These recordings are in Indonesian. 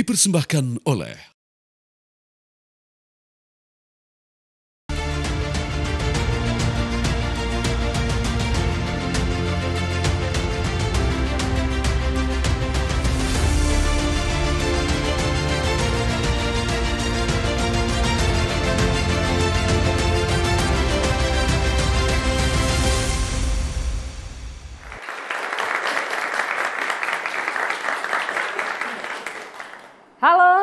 dipersembahkan oleh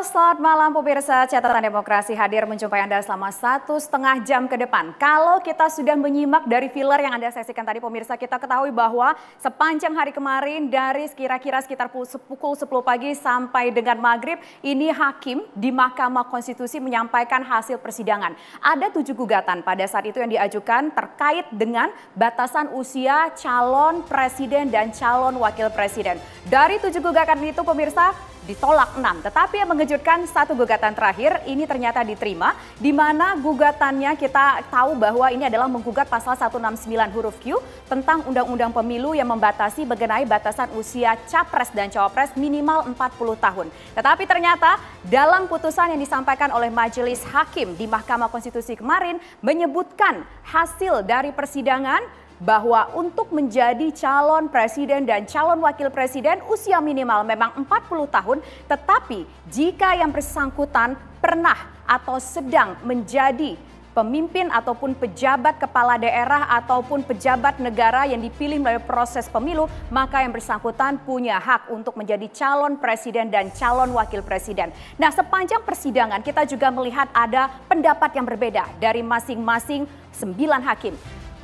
selamat malam pemirsa Catatan Demokrasi hadir menjumpai Anda selama satu setengah jam ke depan. Kalau kita sudah menyimak dari filler yang Anda saksikan tadi pemirsa, kita ketahui bahwa sepanjang hari kemarin dari kira-kira sekitar pukul 10 pagi sampai dengan maghrib, ini hakim di Mahkamah Konstitusi menyampaikan hasil persidangan. Ada tujuh gugatan pada saat itu yang diajukan terkait dengan batasan usia calon presiden dan calon wakil presiden. Dari tujuh gugatan itu pemirsa, ditolak 6. Tetapi yang mengejutkan satu gugatan terakhir ini ternyata diterima di mana gugatannya kita tahu bahwa ini adalah menggugat pasal 169 huruf Q tentang Undang-Undang Pemilu yang membatasi mengenai batasan usia capres dan cawapres minimal 40 tahun. Tetapi ternyata dalam putusan yang disampaikan oleh Majelis Hakim di Mahkamah Konstitusi kemarin menyebutkan hasil dari persidangan bahwa untuk menjadi calon presiden dan calon wakil presiden usia minimal memang 40 tahun, tetapi jika yang bersangkutan pernah atau sedang menjadi pemimpin ataupun pejabat kepala daerah ataupun pejabat negara yang dipilih melalui proses pemilu, maka yang bersangkutan punya hak untuk menjadi calon presiden dan calon wakil presiden. Nah, sepanjang persidangan kita juga melihat ada pendapat yang berbeda dari masing-masing sembilan hakim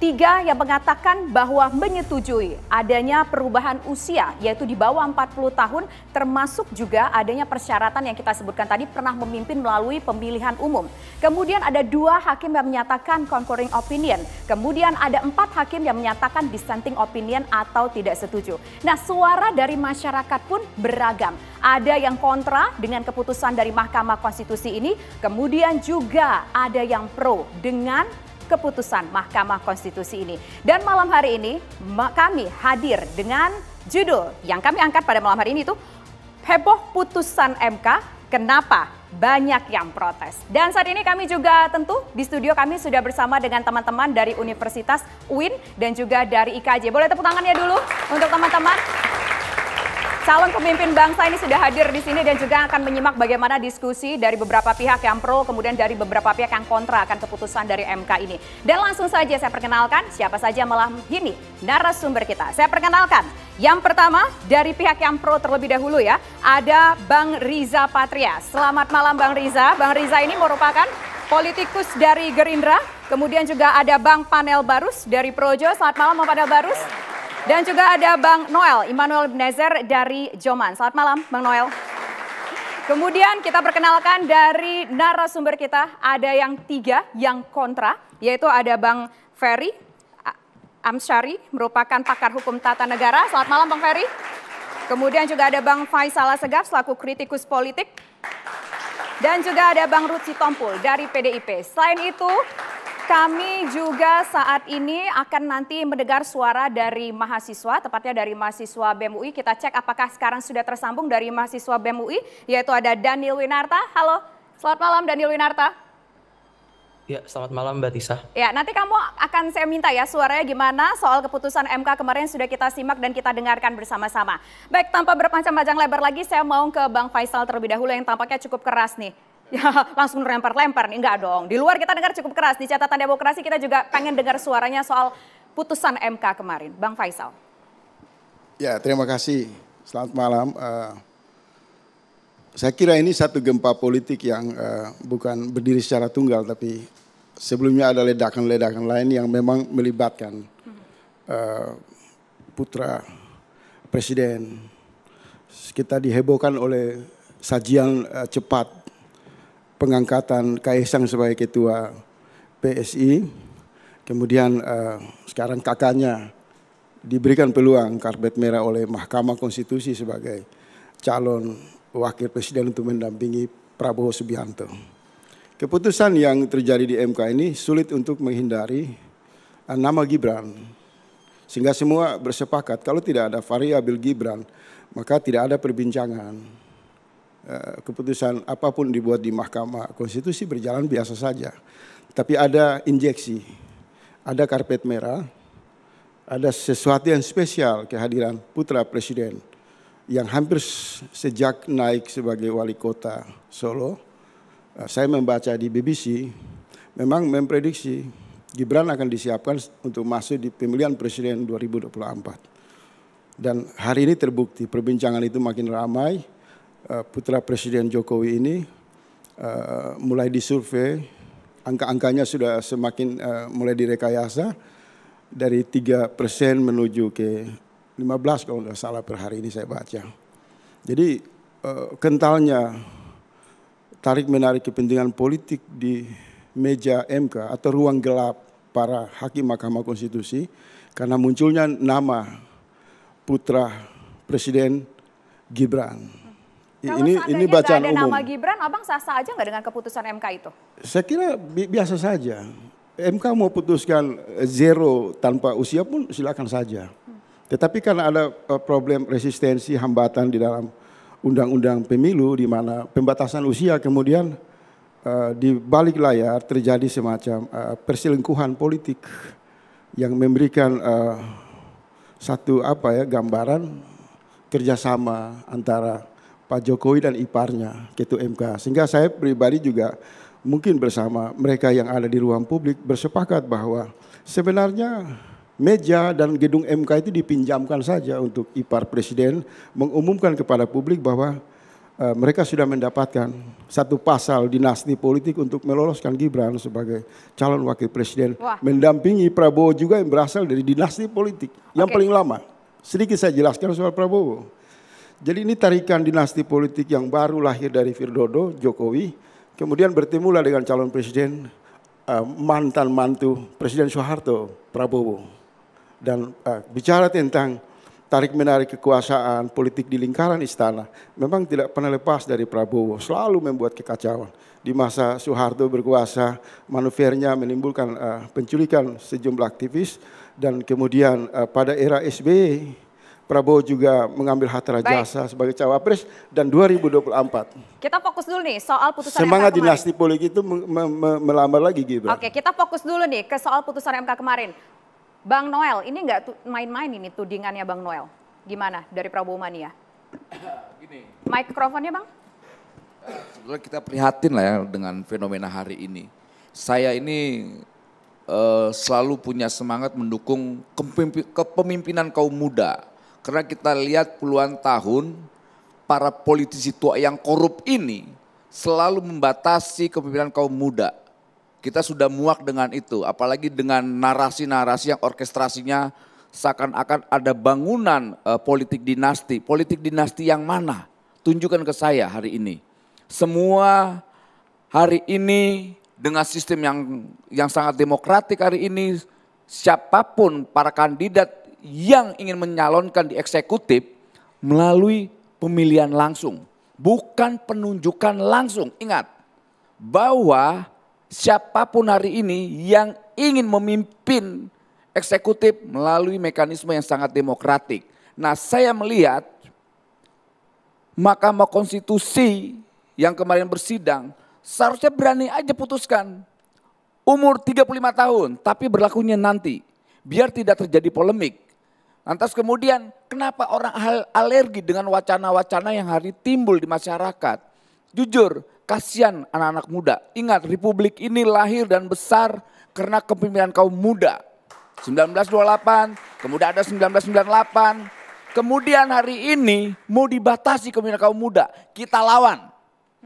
tiga yang mengatakan bahwa menyetujui adanya perubahan usia yaitu di bawah 40 tahun termasuk juga adanya persyaratan yang kita sebutkan tadi pernah memimpin melalui pemilihan umum. Kemudian ada dua hakim yang menyatakan concurring opinion. Kemudian ada empat hakim yang menyatakan dissenting opinion atau tidak setuju. Nah suara dari masyarakat pun beragam. Ada yang kontra dengan keputusan dari Mahkamah Konstitusi ini. Kemudian juga ada yang pro dengan keputusan Mahkamah Konstitusi ini. Dan malam hari ini kami hadir dengan judul yang kami angkat pada malam hari ini itu heboh putusan MK kenapa banyak yang protes. Dan saat ini kami juga tentu di studio kami sudah bersama dengan teman-teman dari Universitas UIN dan juga dari IKJ. Boleh tepuk tangannya dulu untuk teman-teman. Calon pemimpin bangsa ini sudah hadir di sini dan juga akan menyimak bagaimana diskusi dari beberapa pihak yang pro, kemudian dari beberapa pihak yang kontra akan keputusan dari MK ini. Dan langsung saja saya perkenalkan siapa saja malam ini narasumber kita. Saya perkenalkan yang pertama dari pihak yang pro terlebih dahulu ya, ada Bang Riza Patria. Selamat malam Bang Riza. Bang Riza ini merupakan politikus dari Gerindra. Kemudian juga ada Bang Panel Barus dari Projo. Selamat malam Bang Panel Barus. Dan juga ada Bang Noel, Immanuel Nezer dari Joman. Selamat malam Bang Noel. Kemudian kita perkenalkan dari narasumber kita, ada yang tiga yang kontra, yaitu ada Bang Ferry Amsyari, merupakan pakar hukum tata negara. Selamat malam Bang Ferry. Kemudian juga ada Bang Faisal Segaf selaku kritikus politik. Dan juga ada Bang Rutsi Tompul dari PDIP. Selain itu kami juga saat ini akan nanti mendengar suara dari mahasiswa, tepatnya dari mahasiswa BEM UI. Kita cek apakah sekarang sudah tersambung dari mahasiswa BEM UI, yaitu ada Daniel Winarta. Halo, selamat malam Daniel Winarta. Ya, selamat malam Mbak Tisa. Ya, nanti kamu akan saya minta ya suaranya gimana soal keputusan MK kemarin sudah kita simak dan kita dengarkan bersama-sama. Baik, tanpa berpanjang-panjang lebar lagi, saya mau ke Bang Faisal terlebih dahulu yang tampaknya cukup keras nih. ya langsung lempar-lempar nih, enggak dong. Di luar kita dengar cukup keras, di catatan demokrasi kita juga pengen dengar suaranya soal putusan MK kemarin. Bang Faisal. Ya, terima kasih. Selamat malam. Uh, saya kira ini satu gempa politik yang uh, bukan berdiri secara tunggal, tapi sebelumnya ada ledakan-ledakan lain yang memang melibatkan uh, putra presiden. Kita dihebohkan oleh sajian uh, cepat pengangkatan Kaisang sebagai ketua PSI. Kemudian uh, sekarang kakaknya diberikan peluang karpet merah oleh Mahkamah Konstitusi sebagai calon wakil presiden untuk mendampingi Prabowo Subianto. Keputusan yang terjadi di MK ini sulit untuk menghindari uh, nama Gibran. Sehingga semua bersepakat kalau tidak ada variabel Gibran, maka tidak ada perbincangan Eh, keputusan apapun dibuat di Mahkamah Konstitusi berjalan biasa saja. Tapi ada injeksi, ada karpet merah, ada sesuatu yang spesial kehadiran putra presiden yang hampir sejak naik sebagai wali kota Solo, eh, saya membaca di BBC, memang memprediksi Gibran akan disiapkan untuk masuk di pemilihan presiden 2024. Dan hari ini terbukti perbincangan itu makin ramai, Eh, putra Presiden Jokowi ini uh, mulai disurvei, angka-angkanya sudah semakin uh, mulai direkayasa dari tiga persen menuju ke 15 kalau nggak salah per hari ini saya baca. Jadi uh, kentalnya tarik menarik kepentingan politik di meja MK atau ruang gelap para hakim Mahkamah Konstitusi karena munculnya nama putra Presiden Gibran. Kalau ini ini bacaan ada umum. nama Gibran, abang sah-sah aja nggak dengan keputusan MK itu? Saya kira bi biasa saja. MK mau putuskan zero tanpa usia pun silakan saja. Hmm. Tetapi karena ada eh, problem resistensi hambatan di dalam undang-undang pemilu di mana pembatasan usia kemudian uh, di balik layar terjadi semacam uh, perselingkuhan politik yang memberikan uh, satu apa ya gambaran kerjasama antara Pak Jokowi dan iparnya Ketua gitu, MK. Sehingga saya pribadi juga mungkin bersama mereka yang ada di ruang publik bersepakat bahwa sebenarnya meja dan gedung MK itu dipinjamkan saja untuk ipar presiden mengumumkan kepada publik bahwa e, mereka sudah mendapatkan satu pasal dinasti politik untuk meloloskan Gibran sebagai calon wakil presiden Wah. mendampingi Prabowo juga yang berasal dari dinasti politik yang okay. paling lama. Sedikit saya jelaskan soal Prabowo. Jadi ini tarikan dinasti politik yang baru lahir dari Firdodo, Jokowi, kemudian bertemulah dengan calon presiden eh, mantan mantu Presiden Soeharto, Prabowo. Dan eh, bicara tentang tarik menarik kekuasaan politik di lingkaran istana, memang tidak pernah lepas dari Prabowo, selalu membuat kekacauan. Di masa Soeharto berkuasa, manuvernya menimbulkan eh, penculikan sejumlah aktivis dan kemudian pada era SBY e, Prabowo juga mengambil hatra jasa Baik. sebagai cawapres dan 2024. Kita fokus dulu nih soal putusan Semangat MK kemarin. dinasti politik itu me melamar lagi gitu. Oke, kita fokus dulu nih ke soal putusan MK kemarin. Bang Noel, ini enggak main-main ini tudingannya Bang Noel. Gimana dari Prabowo Mania? Gini. Mikrofonnya Bang? Sebetulnya kita prihatin lah ya dengan fenomena hari ini. Saya ini uh, selalu punya semangat mendukung kepemimpinan kaum muda karena kita lihat puluhan tahun para politisi tua yang korup ini selalu membatasi kepemimpinan kaum muda. Kita sudah muak dengan itu, apalagi dengan narasi-narasi yang orkestrasinya seakan-akan ada bangunan uh, politik dinasti. Politik dinasti yang mana? Tunjukkan ke saya hari ini. Semua hari ini dengan sistem yang yang sangat demokratik hari ini siapapun para kandidat yang ingin menyalonkan di eksekutif melalui pemilihan langsung, bukan penunjukan langsung. Ingat bahwa siapapun hari ini yang ingin memimpin eksekutif melalui mekanisme yang sangat demokratik. Nah, saya melihat Mahkamah Konstitusi yang kemarin bersidang seharusnya berani aja putuskan umur 35 tahun, tapi berlakunya nanti biar tidak terjadi polemik. Lantas kemudian kenapa orang alergi dengan wacana-wacana yang hari timbul di masyarakat? Jujur, kasihan anak-anak muda. Ingat, republik ini lahir dan besar karena kepemimpinan kaum muda. 1928, kemudian ada 1998. Kemudian hari ini mau dibatasi kepemimpinan kaum muda. Kita lawan.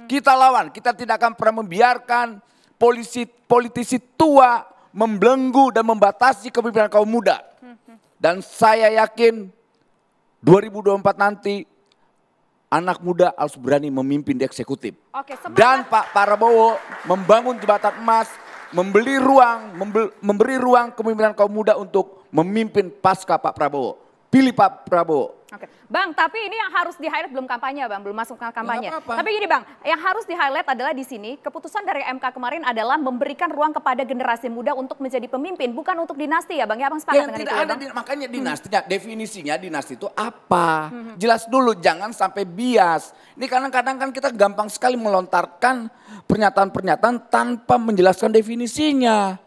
Kita lawan, kita tidak akan pernah membiarkan polisi politisi tua membelenggu dan membatasi kepemimpinan kaum muda. Dan saya yakin 2024 nanti anak muda harus berani memimpin di eksekutif. Oke, Dan Pak Prabowo membangun jembatan emas, membeli ruang, memberi ruang kepemimpinan kaum muda untuk memimpin pasca Pak Prabowo. Pilih Pak Prabowo, Oke, Bang, tapi ini yang harus di-highlight belum kampanye, Bang, belum masuk ke kampanye. apa -apa. Tapi gini, Bang, yang harus di-highlight adalah di sini keputusan dari MK kemarin adalah memberikan ruang kepada generasi muda untuk menjadi pemimpin, bukan untuk dinasti ya, Bang. Ya, Bang sepakat ya, dengan tidak itu, ya, ada, hmm. ya, Bang? Makanya dinastinya, hmm. definisinya dinasti itu apa? Hmm. Jelas dulu, jangan sampai bias. Ini kadang-kadang kan kita gampang sekali melontarkan pernyataan-pernyataan tanpa menjelaskan definisinya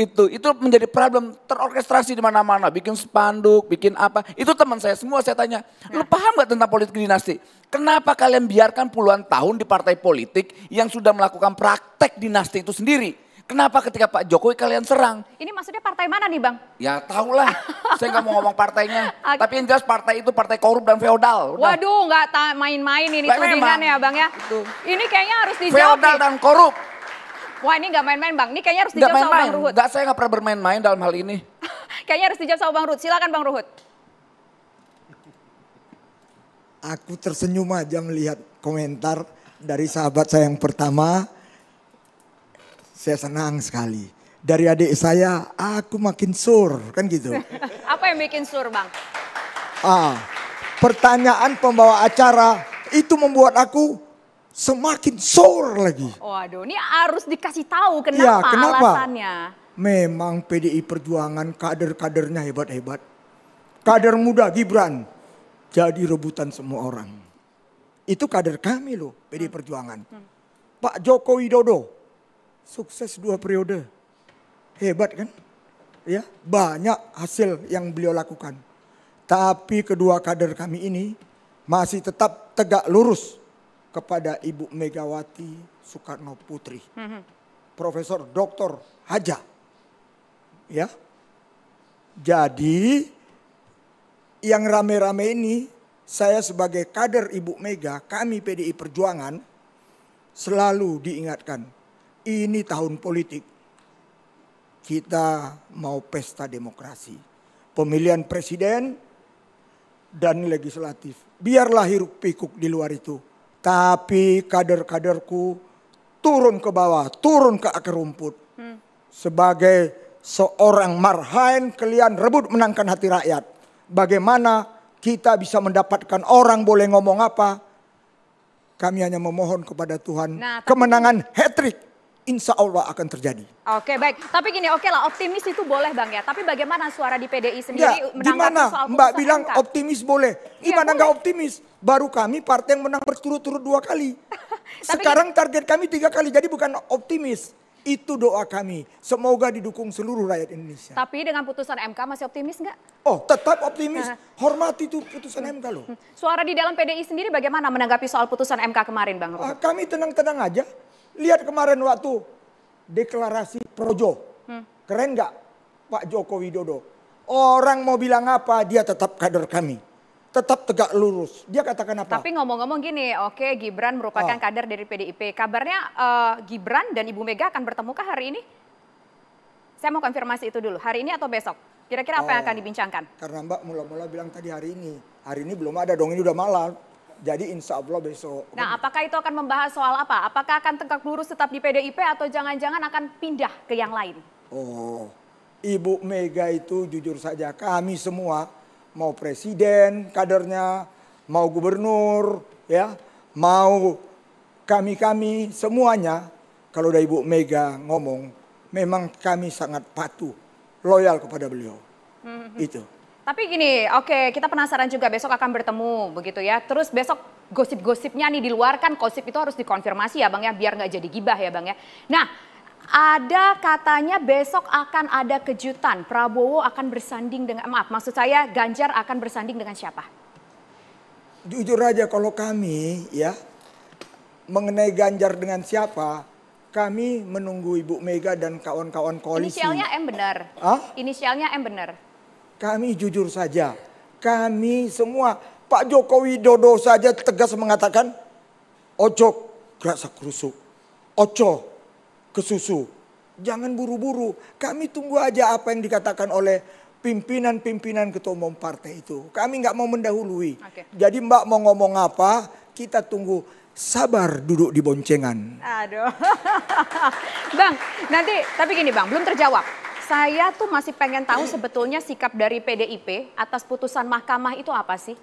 itu itu menjadi problem terorkestrasi di mana-mana bikin spanduk bikin apa itu teman saya semua saya tanya lu paham nggak tentang politik dinasti kenapa kalian biarkan puluhan tahun di partai politik yang sudah melakukan praktek dinasti itu sendiri Kenapa ketika Pak Jokowi kalian serang? Ini maksudnya partai mana nih Bang? Ya tahulah, saya nggak mau ngomong partainya. okay. Tapi yang jelas partai itu partai korup dan feodal. Udah. Waduh nggak main-main ini tudingan ya Bang ya. Itu. Ini kayaknya harus dijawab. Feodal nih. dan korup. Wah ini gak main-main Bang, ini kayaknya harus dijawab sama Bang Ruhut. Gak, saya gak pernah bermain-main dalam hal ini. kayaknya harus dijawab sama Bang Ruhut, silakan Bang Ruhut. Aku tersenyum aja melihat komentar dari sahabat saya yang pertama. Saya senang sekali. Dari adik saya, aku makin sur, kan gitu. Apa yang bikin sur Bang? Ah, pertanyaan pembawa acara itu membuat aku semakin sore lagi. Waduh, ini harus dikasih tahu ya, kenapa, ya, kenapa? alasannya. Memang PDI Perjuangan kader-kadernya hebat-hebat. Kader muda Gibran jadi rebutan semua orang. Itu kader kami loh, PDI hmm. Perjuangan. Hmm. Pak Joko Widodo sukses dua periode. Hebat kan? Ya, banyak hasil yang beliau lakukan. Tapi kedua kader kami ini masih tetap tegak lurus kepada Ibu Megawati Soekarno Putri, mm-hmm. Profesor Dr. Haja. Ya. Jadi yang rame-rame ini saya sebagai kader Ibu Mega, kami PDI Perjuangan selalu diingatkan ini tahun politik. Kita mau pesta demokrasi. Pemilihan presiden dan legislatif. Biarlah hiruk pikuk di luar itu tapi kader-kaderku turun ke bawah, turun ke akar rumput. Hmm. Sebagai seorang marhain kalian rebut menangkan hati rakyat. Bagaimana kita bisa mendapatkan orang boleh ngomong apa? Kami hanya memohon kepada Tuhan nah, kemenangan hat-trick insya Allah akan terjadi. Oke baik, tapi gini oke lah optimis itu boleh Bang ya. Tapi bagaimana suara di PDI ya, sendiri ya, menanggapi soal Mbak bilang MK? optimis boleh, iya, gimana ya, nggak optimis? Baru kami partai yang menang berturut-turut dua kali. Sekarang target kami tiga kali, jadi bukan optimis. Itu doa kami. Semoga didukung seluruh rakyat Indonesia. Tapi dengan putusan MK masih optimis nggak? Oh, tetap optimis. Hormati itu putusan MK loh. Suara di dalam PDI sendiri bagaimana menanggapi soal putusan MK kemarin, Bang? Ah, kami tenang-tenang aja. Lihat kemarin waktu deklarasi Projo. Hmm. Keren nggak Pak Joko Widodo? Orang mau bilang apa, dia tetap kader kami tetap tegak lurus. Dia katakan apa? Tapi ngomong-ngomong gini, oke Gibran merupakan oh. kader dari PDIP. Kabarnya uh, Gibran dan Ibu Mega akan bertemukah hari ini? Saya mau konfirmasi itu dulu, hari ini atau besok? Kira-kira apa oh, yang akan oh. dibincangkan? Karena Mbak mula-mula bilang tadi hari ini. Hari ini belum ada dong, ini udah malam. Jadi insya Allah besok. Nah, apakah itu akan membahas soal apa? Apakah akan tegak lurus tetap di PDIP atau jangan-jangan akan pindah ke yang lain? Oh, Ibu Mega itu jujur saja kami semua mau presiden kadernya, mau gubernur, ya, mau kami-kami semuanya kalau dari Ibu Mega ngomong memang kami sangat patuh, loyal kepada beliau. Mm -hmm. Itu. Tapi gini, oke okay, kita penasaran juga besok akan bertemu begitu ya. Terus besok gosip-gosipnya nih di luar kan gosip itu harus dikonfirmasi ya bang ya, biar nggak jadi gibah ya bang ya. Nah ada katanya besok akan ada kejutan. Prabowo akan bersanding dengan maaf, maksud saya Ganjar akan bersanding dengan siapa? Jujur aja kalau kami ya mengenai Ganjar dengan siapa, kami menunggu Ibu Mega dan kawan-kawan koalisi. Inisialnya M benar. Hah? Inisialnya M benar. Kami jujur saja. Kami semua. Pak Joko Widodo saja tegas mengatakan. Ojok kerasa kerusuk. Oco kesusuk. Jangan buru-buru. Kami tunggu aja apa yang dikatakan oleh pimpinan-pimpinan ketua umum partai itu. Kami nggak mau mendahului. Okay. Jadi Mbak mau ngomong apa, kita tunggu sabar duduk di boncengan. Aduh. bang, nanti tapi gini Bang, belum terjawab saya tuh masih pengen tahu sebetulnya sikap dari PDIP atas putusan mahkamah itu apa sih?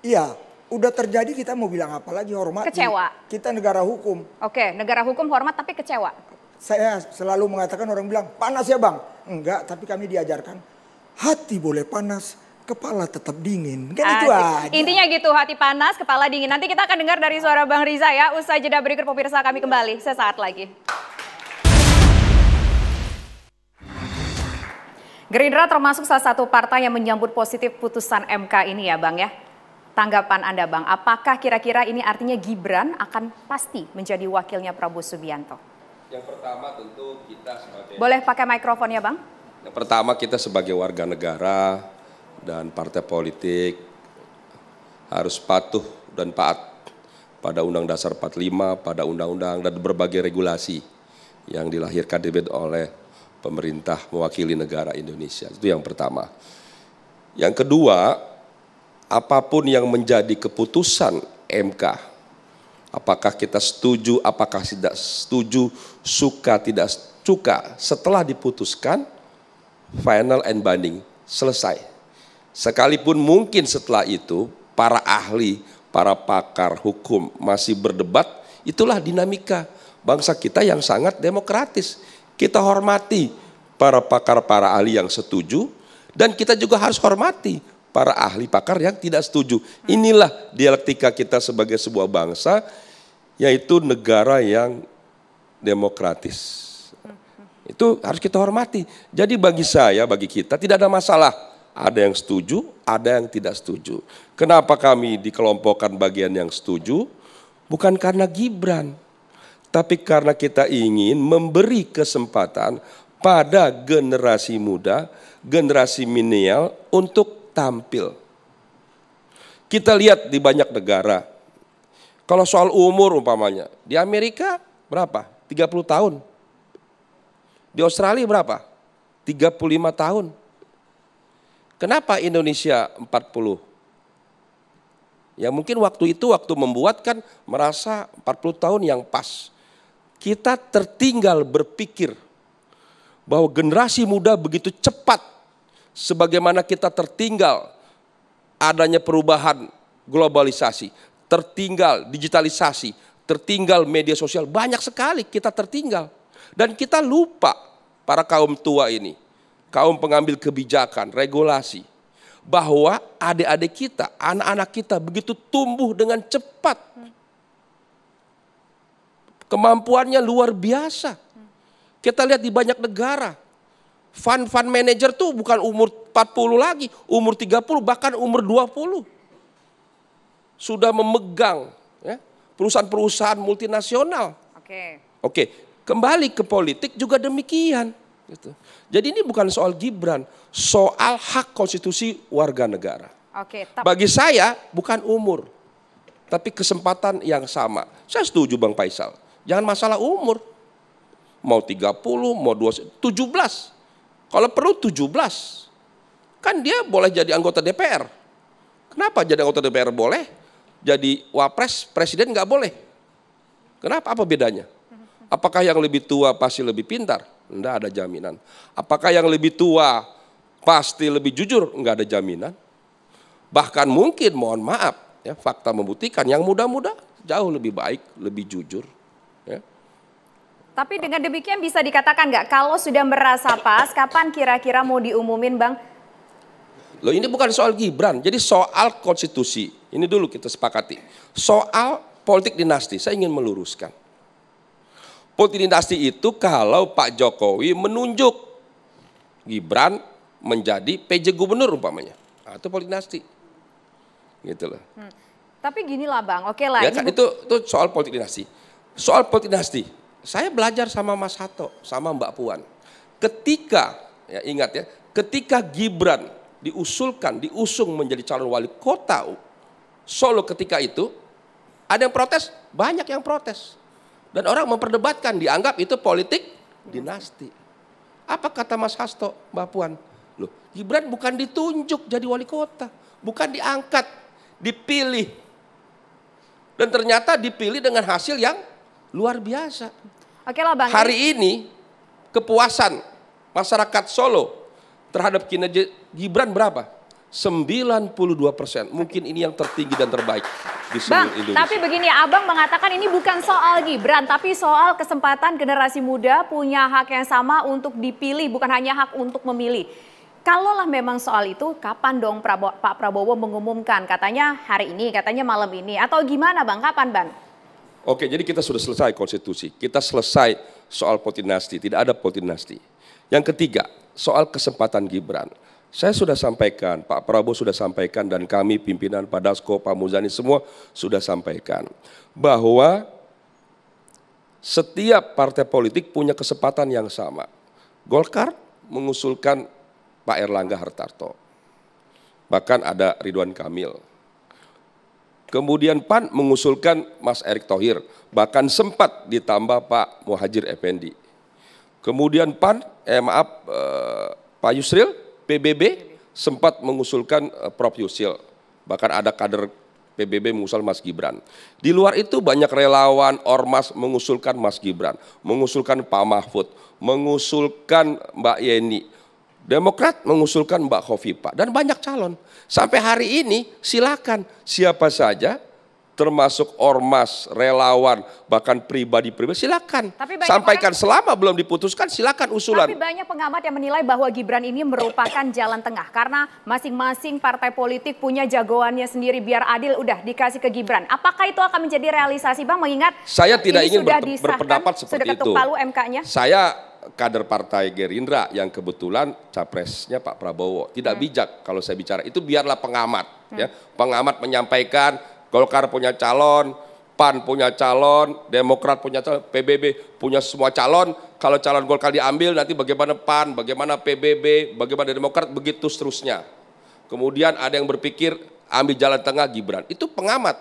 Iya, udah terjadi kita mau bilang apa lagi hormat. Kecewa. Kita negara hukum. Oke, negara hukum hormat tapi kecewa. Saya selalu mengatakan orang bilang panas ya bang. Enggak, tapi kami diajarkan hati boleh panas, kepala tetap dingin. Kan ah, itu aja. Intinya gitu, hati panas, kepala dingin. Nanti kita akan dengar dari suara Bang Riza ya. Usai jeda berikut pemirsa kami kembali sesaat lagi. Gerindra termasuk salah satu partai yang menyambut positif putusan MK ini ya Bang ya. Tanggapan Anda Bang, apakah kira-kira ini artinya Gibran akan pasti menjadi wakilnya Prabowo Subianto? Yang pertama tentu kita sebagai... Boleh pakai mikrofon ya Bang? Yang pertama kita sebagai warga negara dan partai politik harus patuh dan taat pada Undang Dasar 45, pada Undang-Undang dan berbagai regulasi yang dilahirkan oleh pemerintah mewakili negara Indonesia. Itu yang pertama. Yang kedua, apapun yang menjadi keputusan MK, apakah kita setuju, apakah tidak setuju, suka tidak suka, setelah diputuskan final and binding selesai. Sekalipun mungkin setelah itu para ahli, para pakar hukum masih berdebat, itulah dinamika bangsa kita yang sangat demokratis kita hormati para pakar para ahli yang setuju dan kita juga harus hormati para ahli pakar yang tidak setuju. Inilah dialektika kita sebagai sebuah bangsa yaitu negara yang demokratis. Itu harus kita hormati. Jadi bagi saya, bagi kita tidak ada masalah. Ada yang setuju, ada yang tidak setuju. Kenapa kami dikelompokkan bagian yang setuju? Bukan karena Gibran, tapi karena kita ingin memberi kesempatan pada generasi muda, generasi milenial untuk tampil. Kita lihat di banyak negara. Kalau soal umur umpamanya, di Amerika berapa? 30 tahun. Di Australia berapa? 35 tahun. Kenapa Indonesia 40? Ya mungkin waktu itu waktu membuat kan merasa 40 tahun yang pas kita tertinggal berpikir bahwa generasi muda begitu cepat sebagaimana kita tertinggal adanya perubahan globalisasi, tertinggal digitalisasi, tertinggal media sosial. Banyak sekali kita tertinggal. Dan kita lupa para kaum tua ini, kaum pengambil kebijakan, regulasi. Bahwa adik-adik kita, anak-anak kita begitu tumbuh dengan cepat. Kemampuannya luar biasa. Kita lihat di banyak negara. Fund fund manager tuh bukan umur 40 lagi, umur 30 bahkan umur 20. Sudah memegang ya, perusahaan-perusahaan multinasional. Oke. Oke, kembali ke politik juga demikian gitu. Jadi ini bukan soal Gibran, soal hak konstitusi warga negara. Oke, Bagi saya bukan umur, tapi kesempatan yang sama. Saya setuju Bang Faisal Jangan masalah umur. Mau 30, mau 20, 17. Kalau perlu 17. Kan dia boleh jadi anggota DPR. Kenapa jadi anggota DPR boleh? Jadi wapres, presiden nggak boleh. Kenapa? Apa bedanya? Apakah yang lebih tua pasti lebih pintar? Enggak ada jaminan. Apakah yang lebih tua pasti lebih jujur? Enggak ada jaminan. Bahkan mungkin, mohon maaf, ya, fakta membuktikan yang muda-muda jauh lebih baik, lebih jujur. Ya. Tapi dengan demikian bisa dikatakan nggak kalau sudah merasa pas, kapan kira-kira mau diumumin Bang? Loh ini bukan soal Gibran, jadi soal konstitusi. Ini dulu kita sepakati. Soal politik dinasti, saya ingin meluruskan. Politik dinasti itu kalau Pak Jokowi menunjuk Gibran menjadi PJ Gubernur umpamanya. Nah, itu politik dinasti. Gitu loh. Hmm. Tapi gini lah Bang, oke lah. Ya, kan, itu, itu soal politik dinasti. Soal dinasti, saya belajar sama Mas Hato, sama Mbak Puan. Ketika, ya ingat ya, ketika Gibran diusulkan, diusung menjadi calon wali kota Solo ketika itu, ada yang protes, banyak yang protes. Dan orang memperdebatkan, dianggap itu politik dinasti. Apa kata Mas Hasto, Mbak Puan? Loh, Gibran bukan ditunjuk jadi wali kota, bukan diangkat, dipilih. Dan ternyata dipilih dengan hasil yang Luar biasa. Oke lah Bang. Hari ini kepuasan masyarakat Solo terhadap kinerja Gibran berapa? 92 persen. Mungkin ini yang tertinggi dan terbaik di seluruh Bang, Indonesia. Tapi begini, Abang mengatakan ini bukan soal Gibran, tapi soal kesempatan generasi muda punya hak yang sama untuk dipilih, bukan hanya hak untuk memilih. Kalaulah memang soal itu, kapan dong Prabowo, Pak Prabowo mengumumkan? Katanya hari ini, katanya malam ini, atau gimana Bang? Kapan, Bang? Oke, jadi kita sudah selesai konstitusi. Kita selesai soal potinasti, tidak ada potinasti. Yang ketiga, soal kesempatan Gibran. Saya sudah sampaikan, Pak Prabowo sudah sampaikan dan kami pimpinan Pak Dasko, Pak Muzani semua sudah sampaikan bahwa setiap partai politik punya kesempatan yang sama. Golkar mengusulkan Pak Erlangga Hartarto. Bahkan ada Ridwan Kamil, Kemudian PAN mengusulkan Mas Erick Thohir, bahkan sempat ditambah Pak Muhajir Effendi. Kemudian PAN, eh maaf eh, Pak Yusril, PBB sempat mengusulkan eh, Prof Yusril, bahkan ada kader PBB mengusul Mas Gibran. Di luar itu banyak relawan ormas mengusulkan Mas Gibran, mengusulkan Pak Mahfud, mengusulkan Mbak Yeni, Demokrat mengusulkan Mbak Hovipa dan banyak calon. Sampai hari ini silakan siapa saja termasuk ormas, relawan, bahkan pribadi-pribadi silakan. Tapi Sampaikan orang, selama belum diputuskan silakan usulan. Tapi banyak pengamat yang menilai bahwa Gibran ini merupakan jalan tengah karena masing-masing partai politik punya jagoannya sendiri biar adil udah dikasih ke Gibran. Apakah itu akan menjadi realisasi Bang mengingat Saya tidak ingin ber berpendapat seperti sudah ketuk itu. Palu MK-nya. Saya kader partai Gerindra yang kebetulan capresnya Pak Prabowo. Tidak hmm. bijak kalau saya bicara. Itu biarlah pengamat hmm. ya. Pengamat menyampaikan Golkar punya calon, PAN punya calon, Demokrat punya calon, PBB punya semua calon. Kalau calon Golkar diambil nanti bagaimana PAN, bagaimana PBB, bagaimana Demokrat begitu seterusnya. Kemudian ada yang berpikir ambil jalan tengah Gibran. Itu pengamat.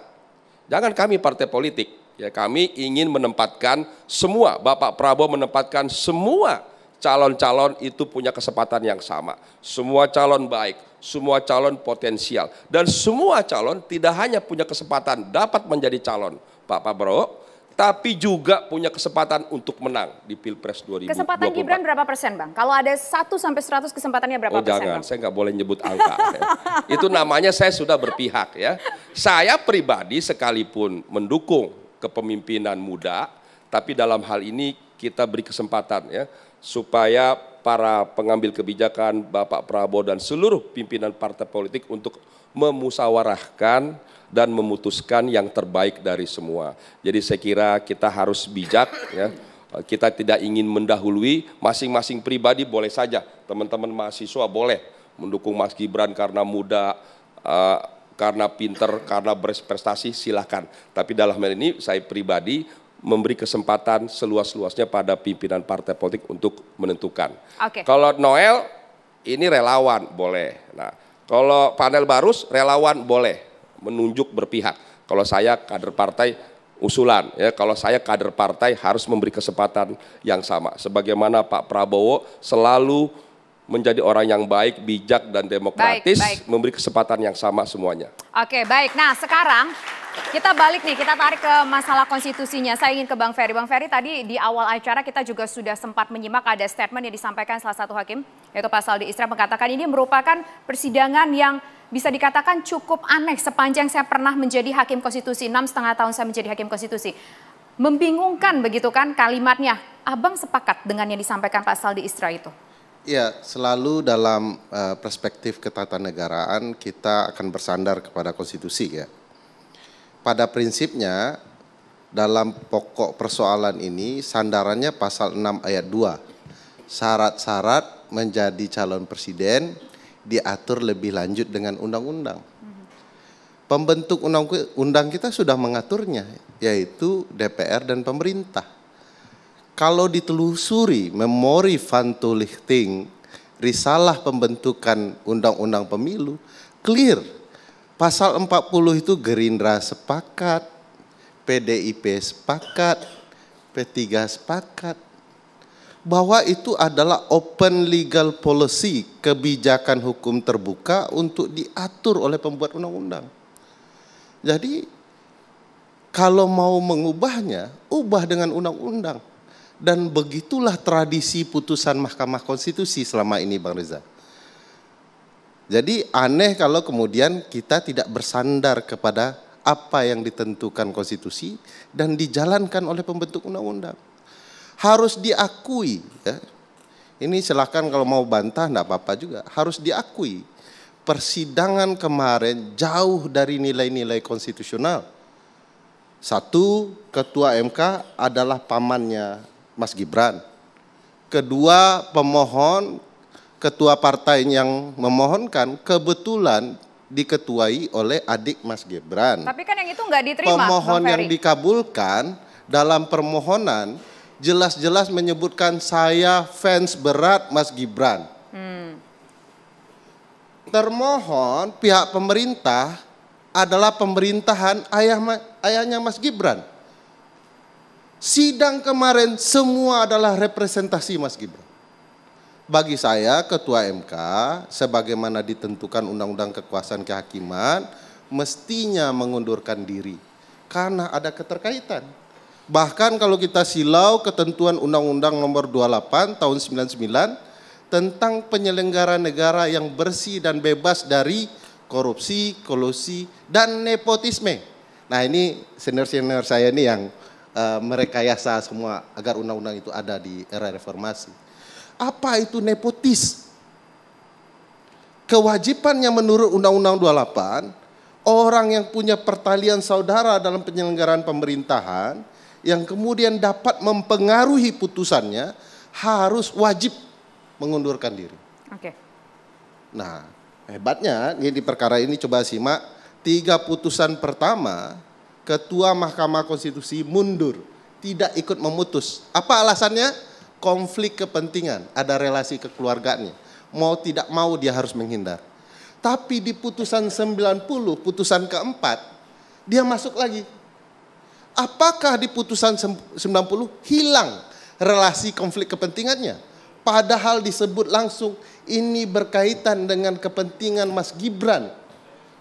Jangan kami partai politik Ya, kami ingin menempatkan semua Bapak Prabowo menempatkan semua calon-calon itu punya kesempatan yang sama. Semua calon baik, semua calon potensial dan semua calon tidak hanya punya kesempatan dapat menjadi calon Bapak Prabowo, tapi juga punya kesempatan untuk menang di Pilpres 2024. Kesempatan Gibran berapa persen Bang? Kalau ada 1 sampai 100 kesempatannya berapa oh, persen? jangan, bang? saya nggak boleh nyebut angka. ya. Itu namanya saya sudah berpihak ya. Saya pribadi sekalipun mendukung kepemimpinan muda, tapi dalam hal ini kita beri kesempatan ya supaya para pengambil kebijakan Bapak Prabowo dan seluruh pimpinan partai politik untuk memusawarahkan dan memutuskan yang terbaik dari semua. Jadi saya kira kita harus bijak ya. Kita tidak ingin mendahului masing-masing pribadi boleh saja. Teman-teman mahasiswa boleh mendukung Mas Gibran karena muda eh, karena pinter, karena berprestasi, silahkan. Tapi dalam hal ini saya pribadi memberi kesempatan seluas-luasnya pada pimpinan partai politik untuk menentukan. Okay. Kalau Noel, ini relawan, boleh. Nah, kalau panel barus, relawan boleh menunjuk berpihak. Kalau saya kader partai, usulan ya kalau saya kader partai harus memberi kesempatan yang sama sebagaimana Pak Prabowo selalu menjadi orang yang baik, bijak dan demokratis, baik, baik. memberi kesempatan yang sama semuanya. Oke, baik. Nah, sekarang kita balik nih, kita tarik ke masalah konstitusinya. Saya ingin ke Bang Ferry. Bang Ferry tadi di awal acara kita juga sudah sempat menyimak ada statement yang disampaikan salah satu hakim, yaitu pasal di Isra mengatakan ini merupakan persidangan yang bisa dikatakan cukup aneh sepanjang saya pernah menjadi hakim konstitusi, enam setengah tahun saya menjadi hakim konstitusi. Membingungkan begitu kan kalimatnya. Abang sepakat dengan yang disampaikan Pak Saldi Isra itu? Ya, selalu dalam eh, perspektif ketatanegaraan kita akan bersandar kepada konstitusi ya. Pada prinsipnya dalam pokok persoalan ini sandarannya pasal 6 ayat 2. Syarat-syarat menjadi calon presiden diatur lebih lanjut dengan undang-undang. Pembentuk undang-undang kita sudah mengaturnya yaitu DPR dan pemerintah kalau ditelusuri memori Van Lichting, risalah pembentukan undang-undang pemilu, clear. Pasal 40 itu Gerindra sepakat, PDIP sepakat, P3 sepakat bahwa itu adalah open legal policy, kebijakan hukum terbuka untuk diatur oleh pembuat undang-undang. Jadi kalau mau mengubahnya, ubah dengan undang-undang. Dan begitulah tradisi putusan Mahkamah Konstitusi selama ini Bang Reza. Jadi aneh kalau kemudian kita tidak bersandar kepada apa yang ditentukan konstitusi dan dijalankan oleh pembentuk undang-undang. Harus diakui. Ya. Ini silahkan kalau mau bantah tidak apa-apa juga. Harus diakui. Persidangan kemarin jauh dari nilai-nilai konstitusional. Satu, ketua MK adalah pamannya Mas Gibran. Kedua pemohon ketua partai yang memohonkan kebetulan diketuai oleh adik Mas Gibran. Tapi kan yang itu nggak diterima. Pemohon yang dikabulkan dalam permohonan jelas-jelas menyebutkan saya fans berat Mas Gibran. Hmm. Termohon pihak pemerintah adalah pemerintahan ayah ayahnya Mas Gibran. Sidang kemarin semua adalah representasi Mas Gibran. Bagi saya ketua MK sebagaimana ditentukan undang-undang kekuasaan kehakiman mestinya mengundurkan diri karena ada keterkaitan. Bahkan kalau kita silau ketentuan Undang-Undang Nomor 28 tahun 99 tentang penyelenggara negara yang bersih dan bebas dari korupsi, kolusi, dan nepotisme. Nah ini senior-senior saya ini yang uh, merekayasa semua agar undang-undang itu ada di era reformasi. Apa itu nepotis? Kewajibannya menurut Undang-Undang 28, orang yang punya pertalian saudara dalam penyelenggaraan pemerintahan yang kemudian dapat mempengaruhi putusannya harus wajib mengundurkan diri. Oke. Nah, hebatnya di perkara ini coba simak tiga putusan pertama Ketua Mahkamah Konstitusi mundur, tidak ikut memutus. Apa alasannya? Konflik kepentingan, ada relasi kekeluargaannya. Mau tidak mau dia harus menghindar. Tapi di putusan 90, putusan keempat, dia masuk lagi. Apakah di putusan 90 hilang relasi konflik kepentingannya? Padahal disebut langsung ini berkaitan dengan kepentingan Mas Gibran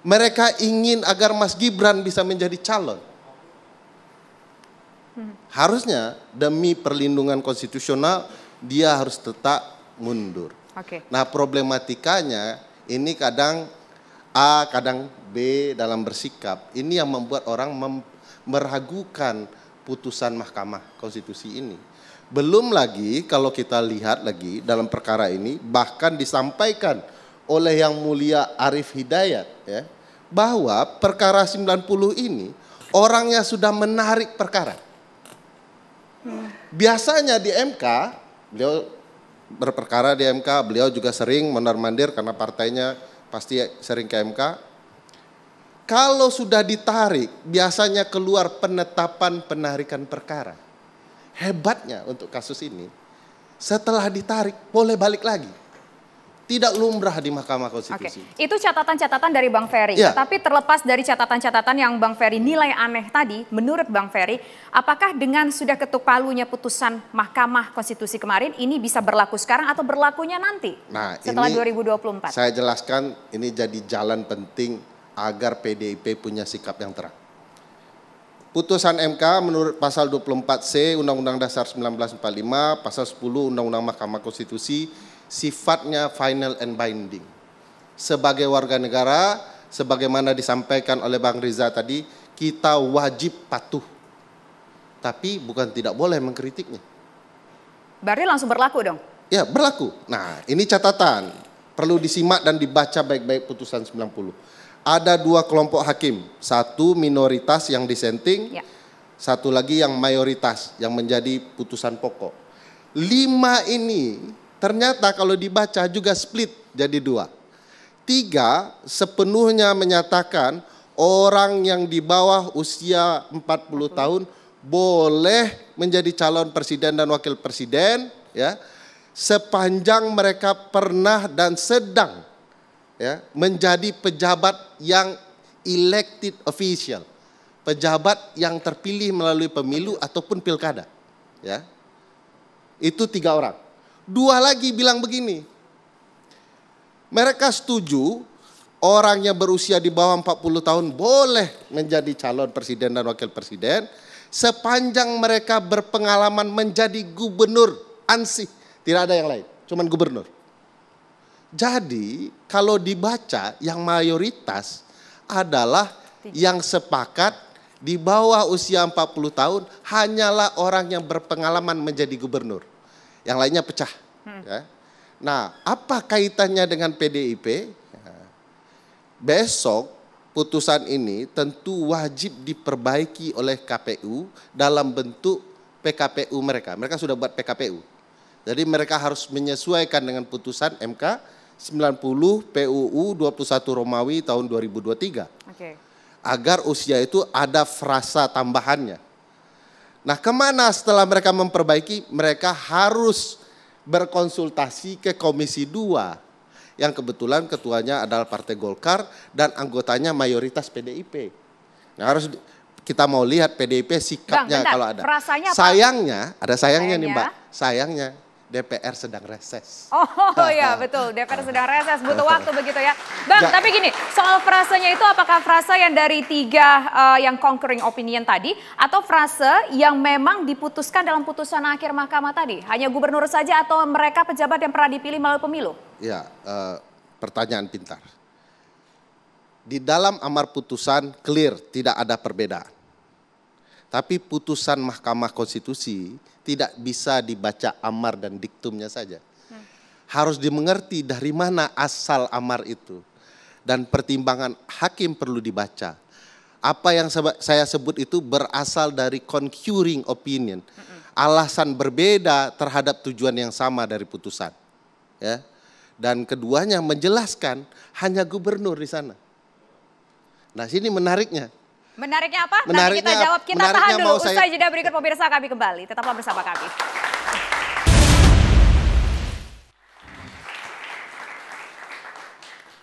mereka ingin agar Mas Gibran bisa menjadi calon. Harusnya demi perlindungan konstitusional dia harus tetap mundur. Okay. Nah problematikanya ini kadang A, kadang B dalam bersikap. Ini yang membuat orang mem meragukan putusan Mahkamah Konstitusi ini. Belum lagi kalau kita lihat lagi dalam perkara ini bahkan disampaikan oleh yang mulia Arif Hidayat ya bahwa perkara 90 ini orangnya sudah menarik perkara. Biasanya di MK, beliau berperkara di MK, beliau juga sering mondar-mandir karena partainya pasti sering ke MK. Kalau sudah ditarik, biasanya keluar penetapan penarikan perkara. Hebatnya untuk kasus ini, setelah ditarik boleh balik lagi tidak lumrah di Mahkamah Konstitusi. Oke. Itu catatan-catatan dari Bang Ferry. Ya. Tapi terlepas dari catatan-catatan yang Bang Ferry nilai aneh tadi, menurut Bang Ferry, apakah dengan sudah ketuk palunya putusan Mahkamah Konstitusi kemarin ini bisa berlaku sekarang atau berlakunya nanti? Nah, setelah ini 2024. Saya jelaskan ini jadi jalan penting agar PDIP punya sikap yang terang. Putusan MK menurut pasal 24C Undang-Undang Dasar 1945, pasal 10 Undang-Undang Mahkamah Konstitusi sifatnya final and binding. Sebagai warga negara, sebagaimana disampaikan oleh Bang Riza tadi, kita wajib patuh. Tapi bukan tidak boleh mengkritiknya. Berarti langsung berlaku dong? Ya, berlaku. Nah, ini catatan. Perlu disimak dan dibaca baik-baik putusan 90. Ada dua kelompok hakim. Satu minoritas yang disenting, ya. satu lagi yang mayoritas yang menjadi putusan pokok. Lima ini Ternyata kalau dibaca juga split jadi dua. Tiga sepenuhnya menyatakan orang yang di bawah usia 40 tahun boleh menjadi calon presiden dan wakil presiden ya sepanjang mereka pernah dan sedang ya menjadi pejabat yang elected official pejabat yang terpilih melalui pemilu ataupun pilkada ya itu tiga orang Dua lagi bilang begini. Mereka setuju orang yang berusia di bawah 40 tahun boleh menjadi calon presiden dan wakil presiden sepanjang mereka berpengalaman menjadi gubernur ansih, tidak ada yang lain, cuman gubernur. Jadi, kalau dibaca yang mayoritas adalah yang sepakat di bawah usia 40 tahun hanyalah orang yang berpengalaman menjadi gubernur yang lainnya pecah. Hmm. Ya. Nah, apa kaitannya dengan PDIP? Ya. Besok putusan ini tentu wajib diperbaiki oleh KPU dalam bentuk PKPU mereka. Mereka sudah buat PKPU. Jadi mereka harus menyesuaikan dengan putusan MK 90 PUU 21 Romawi tahun 2023. Okay. Agar usia itu ada frasa tambahannya. Nah kemana setelah mereka memperbaiki? Mereka harus berkonsultasi ke Komisi 2 yang kebetulan ketuanya adalah Partai Golkar dan anggotanya mayoritas PDIP. Nah, harus kita mau lihat PDIP sikapnya Bang, kalau ada. Sayangnya, ada sayangnya, sayangnya nih Mbak. Sayangnya DPR sedang reses. Oh ya betul, DPR sedang reses, butuh waktu begitu ya. Bang, tapi gini, soal frasanya itu apakah frasa yang dari tiga uh, yang conquering opinion tadi atau frase yang memang diputuskan dalam putusan akhir mahkamah tadi? Hanya gubernur saja atau mereka pejabat yang pernah dipilih melalui pemilu? Ya, uh, pertanyaan pintar. Di dalam amar putusan clear tidak ada perbedaan. Tapi putusan Mahkamah Konstitusi tidak bisa dibaca amar dan diktumnya saja. Harus dimengerti dari mana asal amar itu. Dan pertimbangan hakim perlu dibaca. Apa yang saya sebut itu berasal dari concurring opinion. Alasan berbeda terhadap tujuan yang sama dari putusan. Ya. Dan keduanya menjelaskan hanya gubernur di sana. Nah sini menariknya Menariknya apa? Menariknya, Nanti kita jawab. Kita tahan dulu. Usai saya... jeda berikut pemirsa kami kembali. Tetaplah bersama kami.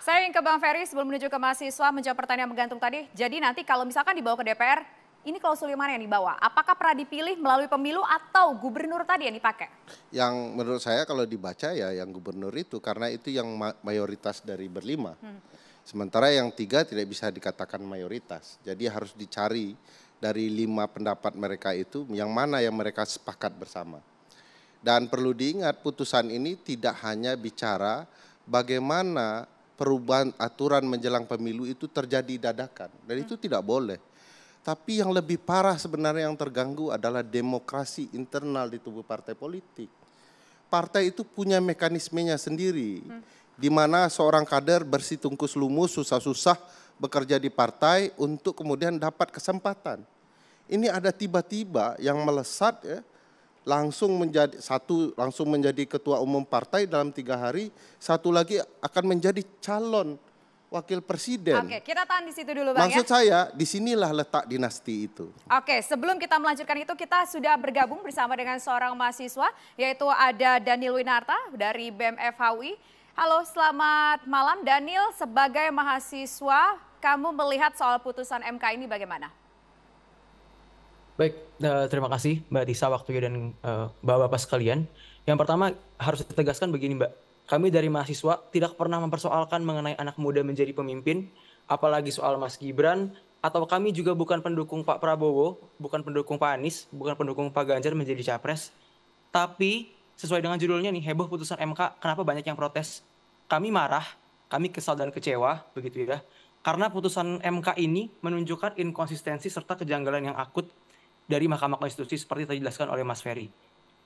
Saya ingin ke Bang Ferry sebelum menuju ke mahasiswa menjawab pertanyaan menggantung tadi. Jadi nanti kalau misalkan dibawa ke DPR, ini klausul yang mana yang dibawa? Apakah pernah dipilih melalui pemilu atau gubernur tadi yang dipakai? Yang menurut saya kalau dibaca ya yang gubernur itu karena itu yang mayoritas dari berlima. Hmm. Sementara yang tiga tidak bisa dikatakan mayoritas. Jadi harus dicari dari lima pendapat mereka itu yang mana yang mereka sepakat bersama. Dan perlu diingat putusan ini tidak hanya bicara bagaimana perubahan aturan menjelang pemilu itu terjadi dadakan. Dan itu tidak boleh. Tapi yang lebih parah sebenarnya yang terganggu adalah demokrasi internal di tubuh partai politik. Partai itu punya mekanismenya sendiri. Hmm di mana seorang kader tungkus lumus susah-susah bekerja di partai untuk kemudian dapat kesempatan. Ini ada tiba-tiba yang melesat ya, langsung menjadi satu langsung menjadi ketua umum partai dalam tiga hari, satu lagi akan menjadi calon wakil presiden. Oke, kita tahan di situ dulu Bang Maksud ya. saya, disinilah letak dinasti itu. Oke, sebelum kita melanjutkan itu, kita sudah bergabung bersama dengan seorang mahasiswa, yaitu ada Daniel Winarta dari BMF Halo, selamat malam Daniel. Sebagai mahasiswa, kamu melihat soal putusan MK ini bagaimana? Baik, eh, terima kasih Mbak Tisa waktunya dan eh, Bapak-Bapak sekalian. Yang pertama harus ditegaskan begini Mbak, kami dari mahasiswa tidak pernah mempersoalkan mengenai anak muda menjadi pemimpin, apalagi soal Mas Gibran, atau kami juga bukan pendukung Pak Prabowo, bukan pendukung Pak Anies, bukan pendukung Pak Ganjar menjadi capres, tapi sesuai dengan judulnya nih heboh putusan MK kenapa banyak yang protes kami marah kami kesal dan kecewa begitu ya karena putusan MK ini menunjukkan inkonsistensi serta kejanggalan yang akut dari Mahkamah Konstitusi seperti tadi dijelaskan oleh Mas Ferry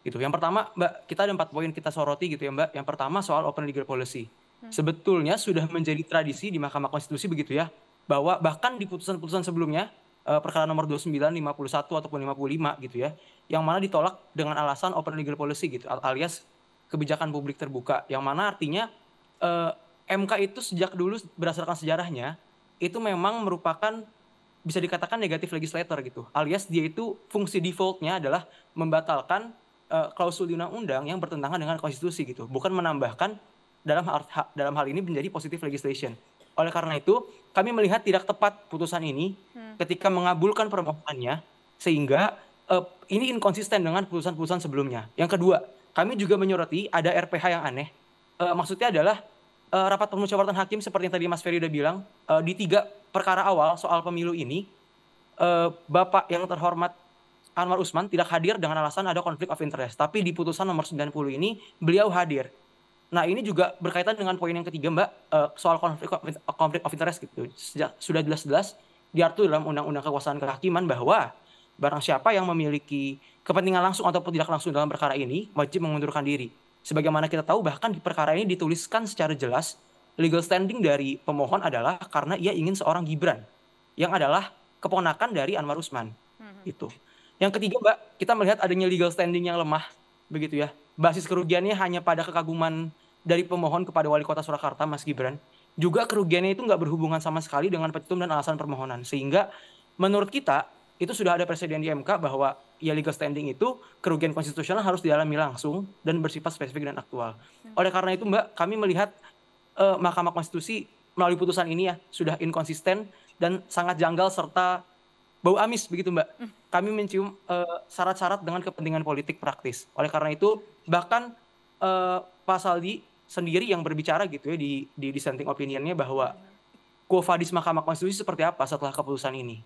gitu yang pertama Mbak kita ada empat poin kita soroti gitu ya Mbak yang pertama soal open legal policy hmm. sebetulnya sudah menjadi tradisi di Mahkamah Konstitusi begitu ya bahwa bahkan di putusan-putusan sebelumnya Eh, perkara nomor 29, 51 ataupun 55 gitu ya, yang mana ditolak dengan alasan open legal policy gitu, alias kebijakan publik terbuka, yang mana artinya uh, eh, MK itu sejak dulu berdasarkan sejarahnya itu memang merupakan bisa dikatakan negatif legislator gitu, alias dia itu fungsi defaultnya adalah membatalkan uh, klausul di undang-undang yang bertentangan dengan konstitusi gitu, bukan menambahkan dalam hal, dalam hal ini menjadi positif legislation. Oleh karena itu, kami melihat tidak tepat putusan ini hmm. ketika mengabulkan permohonannya sehingga uh, ini inkonsisten dengan putusan-putusan sebelumnya. Yang kedua, kami juga menyoroti ada RPH yang aneh. Uh, maksudnya adalah uh, rapat permusyawaratan hakim seperti yang tadi Mas Ferry udah bilang uh, di tiga perkara awal soal pemilu ini uh, Bapak yang terhormat Anwar Usman tidak hadir dengan alasan ada konflik of interest. Tapi di putusan nomor 90 ini beliau hadir. Nah ini juga berkaitan dengan poin yang ketiga mbak uh, soal konflik konflik of interest gitu. Sejak, sudah jelas-jelas diatur dalam Undang-Undang Kekuasaan Kehakiman bahwa barang siapa yang memiliki kepentingan langsung ataupun tidak langsung dalam perkara ini wajib mengundurkan diri. Sebagaimana kita tahu bahkan di perkara ini dituliskan secara jelas legal standing dari pemohon adalah karena ia ingin seorang Gibran yang adalah keponakan dari Anwar Usman. Hmm. Itu. Yang ketiga Mbak, kita melihat adanya legal standing yang lemah begitu ya Basis kerugiannya hanya pada kekaguman dari pemohon kepada wali kota Surakarta, Mas Gibran. Juga kerugiannya itu nggak berhubungan sama sekali dengan petitum dan alasan permohonan. Sehingga menurut kita itu sudah ada presiden di MK bahwa ya legal standing itu kerugian konstitusional harus dialami langsung dan bersifat spesifik dan aktual. Hmm. Oleh karena itu Mbak, kami melihat eh, Mahkamah Konstitusi melalui putusan ini ya sudah inkonsisten dan sangat janggal serta bau amis begitu Mbak. Hmm. Kami mencium eh, syarat-syarat uh, dengan kepentingan politik praktis. Oleh karena itu bahkan uh, Pak Saldi sendiri yang berbicara gitu ya di di dissenting opinionnya bahwa quo vadis Mahkamah Konstitusi seperti apa setelah keputusan ini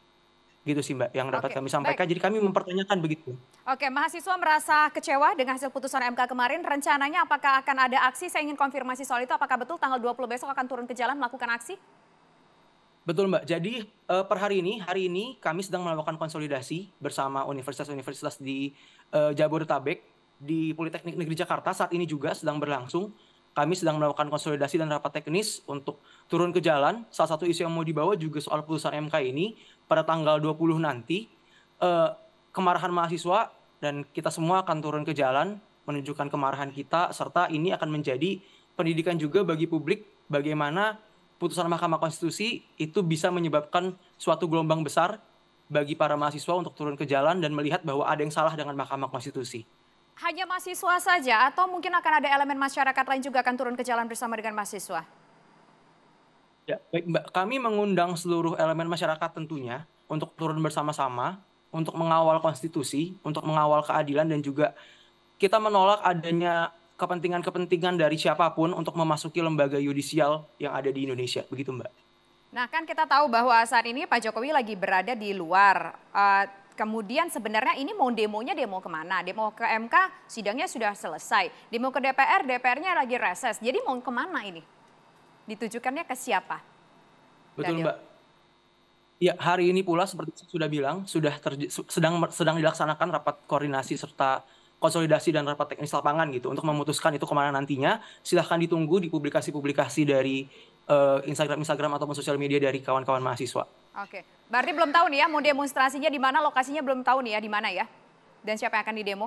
gitu sih mbak yang dapat Oke, kami sampaikan. Baik. Jadi kami mempertanyakan begitu. Oke, mahasiswa merasa kecewa dengan hasil putusan MK kemarin. Rencananya apakah akan ada aksi? Saya ingin konfirmasi soal itu. Apakah betul tanggal 20 besok akan turun ke jalan melakukan aksi? Betul mbak. Jadi uh, per hari ini, hari ini kami sedang melakukan konsolidasi bersama universitas-universitas di uh, Jabodetabek di Politeknik Negeri Jakarta saat ini juga sedang berlangsung. Kami sedang melakukan konsolidasi dan rapat teknis untuk turun ke jalan. Salah satu isu yang mau dibawa juga soal putusan MK ini pada tanggal 20 nanti. Eh, kemarahan mahasiswa dan kita semua akan turun ke jalan menunjukkan kemarahan kita serta ini akan menjadi pendidikan juga bagi publik bagaimana putusan Mahkamah Konstitusi itu bisa menyebabkan suatu gelombang besar bagi para mahasiswa untuk turun ke jalan dan melihat bahwa ada yang salah dengan Mahkamah Konstitusi hanya mahasiswa saja atau mungkin akan ada elemen masyarakat lain juga akan turun ke jalan bersama dengan mahasiswa? Ya, baik Mbak. Kami mengundang seluruh elemen masyarakat tentunya untuk turun bersama-sama, untuk mengawal konstitusi, untuk mengawal keadilan dan juga kita menolak adanya kepentingan-kepentingan dari siapapun untuk memasuki lembaga yudisial yang ada di Indonesia. Begitu Mbak. Nah kan kita tahu bahwa saat ini Pak Jokowi lagi berada di luar. Uh, Kemudian sebenarnya ini mau demonya demo kemana? Demo ke MK sidangnya sudah selesai. Demo ke DPR, DPR-nya lagi reses. Jadi mau kemana ini? Ditujukannya ke siapa? Betul Daniel. Mbak. Ya, hari ini pula seperti sudah bilang, sudah sedang sedang dilaksanakan rapat koordinasi serta konsolidasi dan rapat teknis lapangan gitu untuk memutuskan itu kemana nantinya. Silahkan ditunggu di publikasi-publikasi dari eh, Instagram-Instagram uh, Instagram -Instagram ataupun sosial media dari kawan-kawan mahasiswa. Oke, berarti belum tahu nih ya mau demonstrasinya di mana, lokasinya belum tahu nih ya di mana ya, dan siapa yang akan didemo?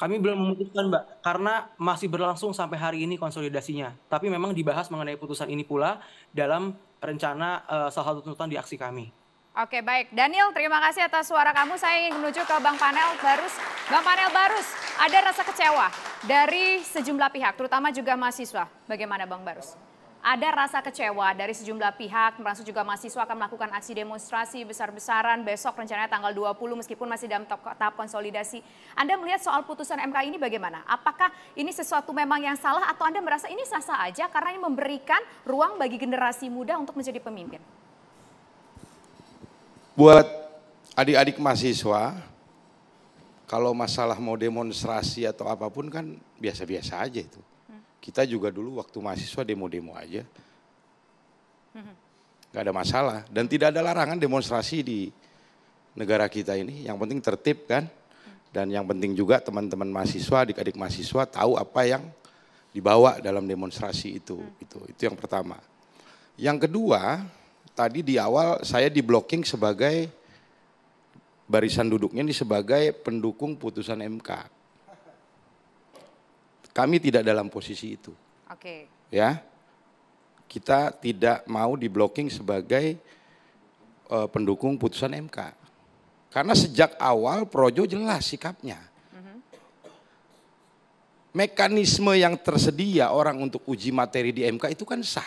Kami belum memutuskan Mbak, karena masih berlangsung sampai hari ini konsolidasinya. Tapi memang dibahas mengenai putusan ini pula dalam rencana uh, salah satu tuntutan di aksi kami. Oke baik, Daniel terima kasih atas suara kamu. Saya ingin menuju ke Bang Panel Barus. Bang Panel Barus, ada rasa kecewa dari sejumlah pihak, terutama juga mahasiswa. Bagaimana Bang Barus? ada rasa kecewa dari sejumlah pihak, termasuk juga mahasiswa akan melakukan aksi demonstrasi besar-besaran besok rencananya tanggal 20 meskipun masih dalam tahap konsolidasi. Anda melihat soal putusan MK ini bagaimana? Apakah ini sesuatu memang yang salah atau Anda merasa ini sah-sah aja karena ini memberikan ruang bagi generasi muda untuk menjadi pemimpin? Buat adik-adik mahasiswa, kalau masalah mau demonstrasi atau apapun kan biasa-biasa aja itu. Kita juga dulu waktu mahasiswa demo-demo aja. Hmm. Gak ada masalah. Dan tidak ada larangan demonstrasi di negara kita ini. Yang penting tertib kan. Dan yang penting juga teman-teman mahasiswa, adik-adik mahasiswa tahu apa yang dibawa dalam demonstrasi itu. Hmm. Itu, itu yang pertama. Yang kedua, tadi di awal saya diblocking sebagai barisan duduknya ini sebagai pendukung putusan MK. Kami tidak dalam posisi itu. Oke. Okay. Ya. Kita tidak mau diblocking sebagai uh, pendukung putusan MK. Karena sejak awal Projo jelas sikapnya. Mm-hmm. Mekanisme yang tersedia orang untuk uji materi di MK itu kan sah.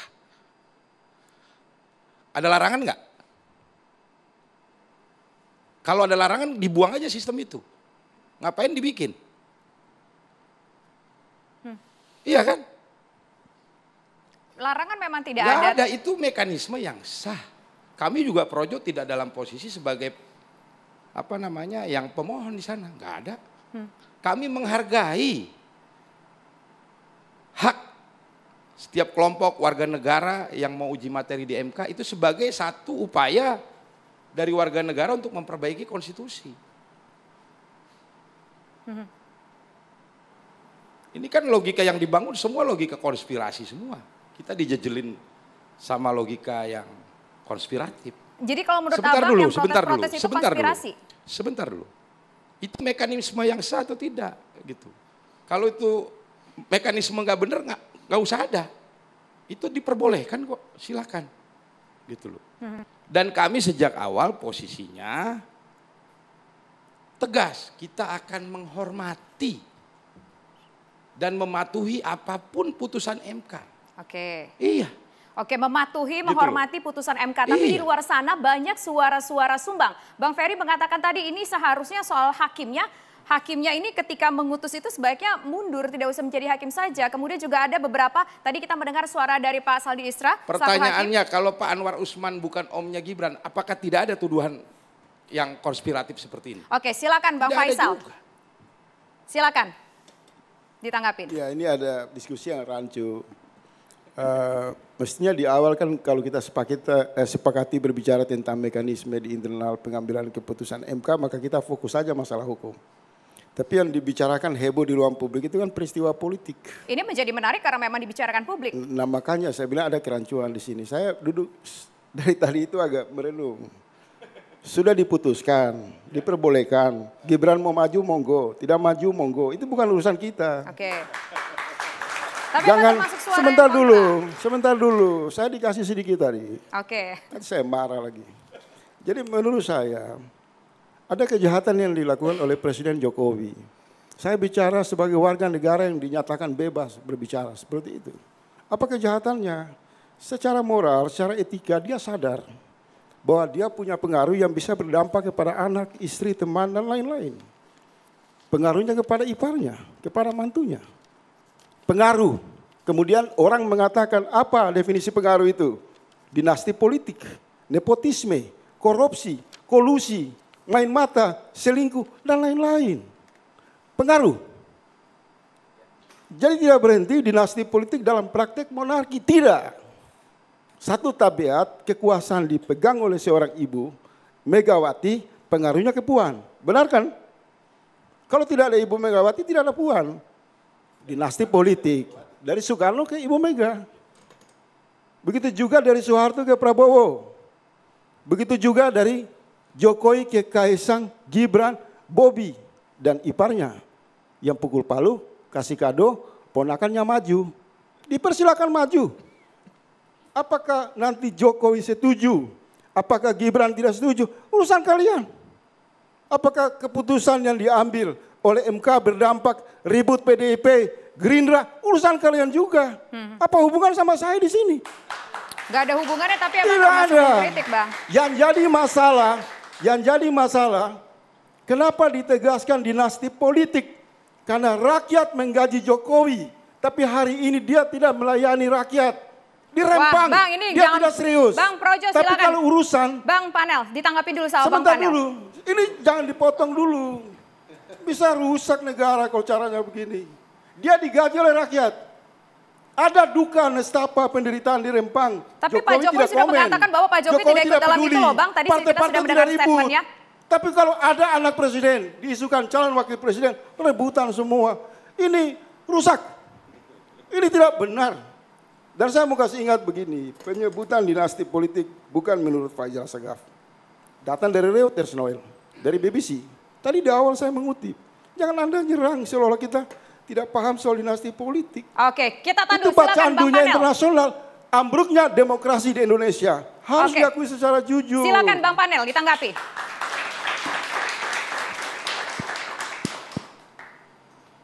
Ada larangan nggak? Kalau ada larangan dibuang aja sistem itu. Ngapain dibikin? Iya kan? Larangan memang tidak ada. ada. ada itu mekanisme yang sah. Kami juga projo tidak dalam posisi sebagai apa namanya yang pemohon di sana, nggak ada. Hmm. Kami menghargai hak setiap kelompok warga negara yang mau uji materi di MK itu sebagai satu upaya dari warga negara untuk memperbaiki konstitusi. Hmm. Ini kan logika yang dibangun semua logika konspirasi semua. Kita dijejelin sama logika yang konspiratif. Jadi kalau menurut sebentar abang dulu, yang sebentar dulu, itu sebentar konspirasi? Dulu, sebentar dulu. Itu mekanisme yang sah atau tidak gitu. Kalau itu mekanisme nggak benar nggak nggak usah ada. Itu diperbolehkan kok, silakan gitu loh. Hmm. Dan kami sejak awal posisinya tegas, kita akan menghormati dan mematuhi apapun putusan MK. Oke. Iya. Oke, mematuhi, gitu menghormati putusan MK. Tapi iya. di luar sana banyak suara-suara sumbang. Bang Ferry mengatakan tadi ini seharusnya soal hakimnya. Hakimnya ini ketika mengutus itu sebaiknya mundur, tidak usah menjadi hakim saja. Kemudian juga ada beberapa, tadi kita mendengar suara dari Pak Saldi Isra. Pertanyaannya, kalau Pak Anwar Usman bukan omnya Gibran, apakah tidak ada tuduhan yang konspiratif seperti ini? Oke, silakan Bang tidak Faisal. Silakan ditanggapin. Ya ini ada diskusi yang rancu. Uh, mestinya di awal kan kalau kita sepakat, eh, sepakati berbicara tentang mekanisme di internal pengambilan keputusan MK maka kita fokus saja masalah hukum. Tapi yang dibicarakan heboh di ruang publik itu kan peristiwa politik. Ini menjadi menarik karena memang dibicarakan publik. Nah makanya saya bilang ada kerancuan di sini. Saya duduk dari tadi itu agak merenung. Sudah diputuskan, diperbolehkan. Gibran mau maju monggo, tidak maju monggo. Itu bukan urusan kita. Oke. Okay. Jangan sebentar dulu, sebentar dulu. Saya dikasih sedikit tadi. Oke. Okay. saya marah lagi. Jadi menurut saya ada kejahatan yang dilakukan oleh Presiden Jokowi. Saya bicara sebagai warga negara yang dinyatakan bebas berbicara seperti itu. Apa kejahatannya? Secara moral, secara etika dia sadar bahwa dia punya pengaruh yang bisa berdampak kepada anak, istri, teman, dan lain-lain. Pengaruhnya kepada iparnya, kepada mantunya. Pengaruh. Kemudian orang mengatakan apa definisi pengaruh itu? Dinasti politik, nepotisme, korupsi, kolusi, main mata, selingkuh, dan lain-lain. Pengaruh. Jadi tidak berhenti dinasti politik dalam praktek monarki, tidak satu tabiat kekuasaan dipegang oleh seorang ibu Megawati pengaruhnya ke Puan. Benar kan? Kalau tidak ada Ibu Megawati tidak ada Puan. Dinasti politik dari Soekarno ke Ibu Mega. Begitu juga dari Soeharto ke Prabowo. Begitu juga dari Jokowi ke Kaisang, Gibran, Bobi dan iparnya yang pukul palu, kasih kado, ponakannya maju. Dipersilakan maju. Apakah nanti Jokowi setuju? Apakah Gibran tidak setuju? Urusan kalian. Apakah keputusan yang diambil oleh MK berdampak ribut PDIP, Gerindra, urusan kalian juga. Hmm. Apa hubungan sama saya di sini? Gak ada hubungannya tapi emang Tidak politik bang. Yang jadi masalah, yang jadi masalah, kenapa ditegaskan dinasti politik? Karena rakyat menggaji Jokowi, tapi hari ini dia tidak melayani rakyat dirempang. Wah, bang, ini dia jangan, tidak serius. Bang Projo Tapi kalau urusan Bang Panel, ditanggapi dulu sama Bang Panel. dulu. Ini jangan dipotong dulu. Bisa rusak negara kalau caranya begini. Dia digaji oleh rakyat. Ada duka nestapa penderitaan di Rempang. Tapi Jokowi Pak Jokowi tidak sudah komen. mengatakan bahwa Pak Jokowi, Jokowi tidak ikut dalam itu loh Bang. Tadi Partai -partai kita sudah mendengar statementnya. Tapi kalau ada anak presiden diisukan calon wakil presiden, rebutan semua. Ini rusak. Ini tidak benar. Dan saya mau kasih ingat begini, penyebutan dinasti politik bukan menurut Fajar Segaf. Datang dari Reuters Noel, dari BBC. Tadi di awal saya mengutip, jangan Anda nyerang seolah-olah kita tidak paham soal dinasti politik. Oke, kita tandu. Itu bacaan dunia internasional, ambruknya demokrasi di Indonesia. Harus Oke. diakui secara jujur. Silakan Bang Panel ditanggapi.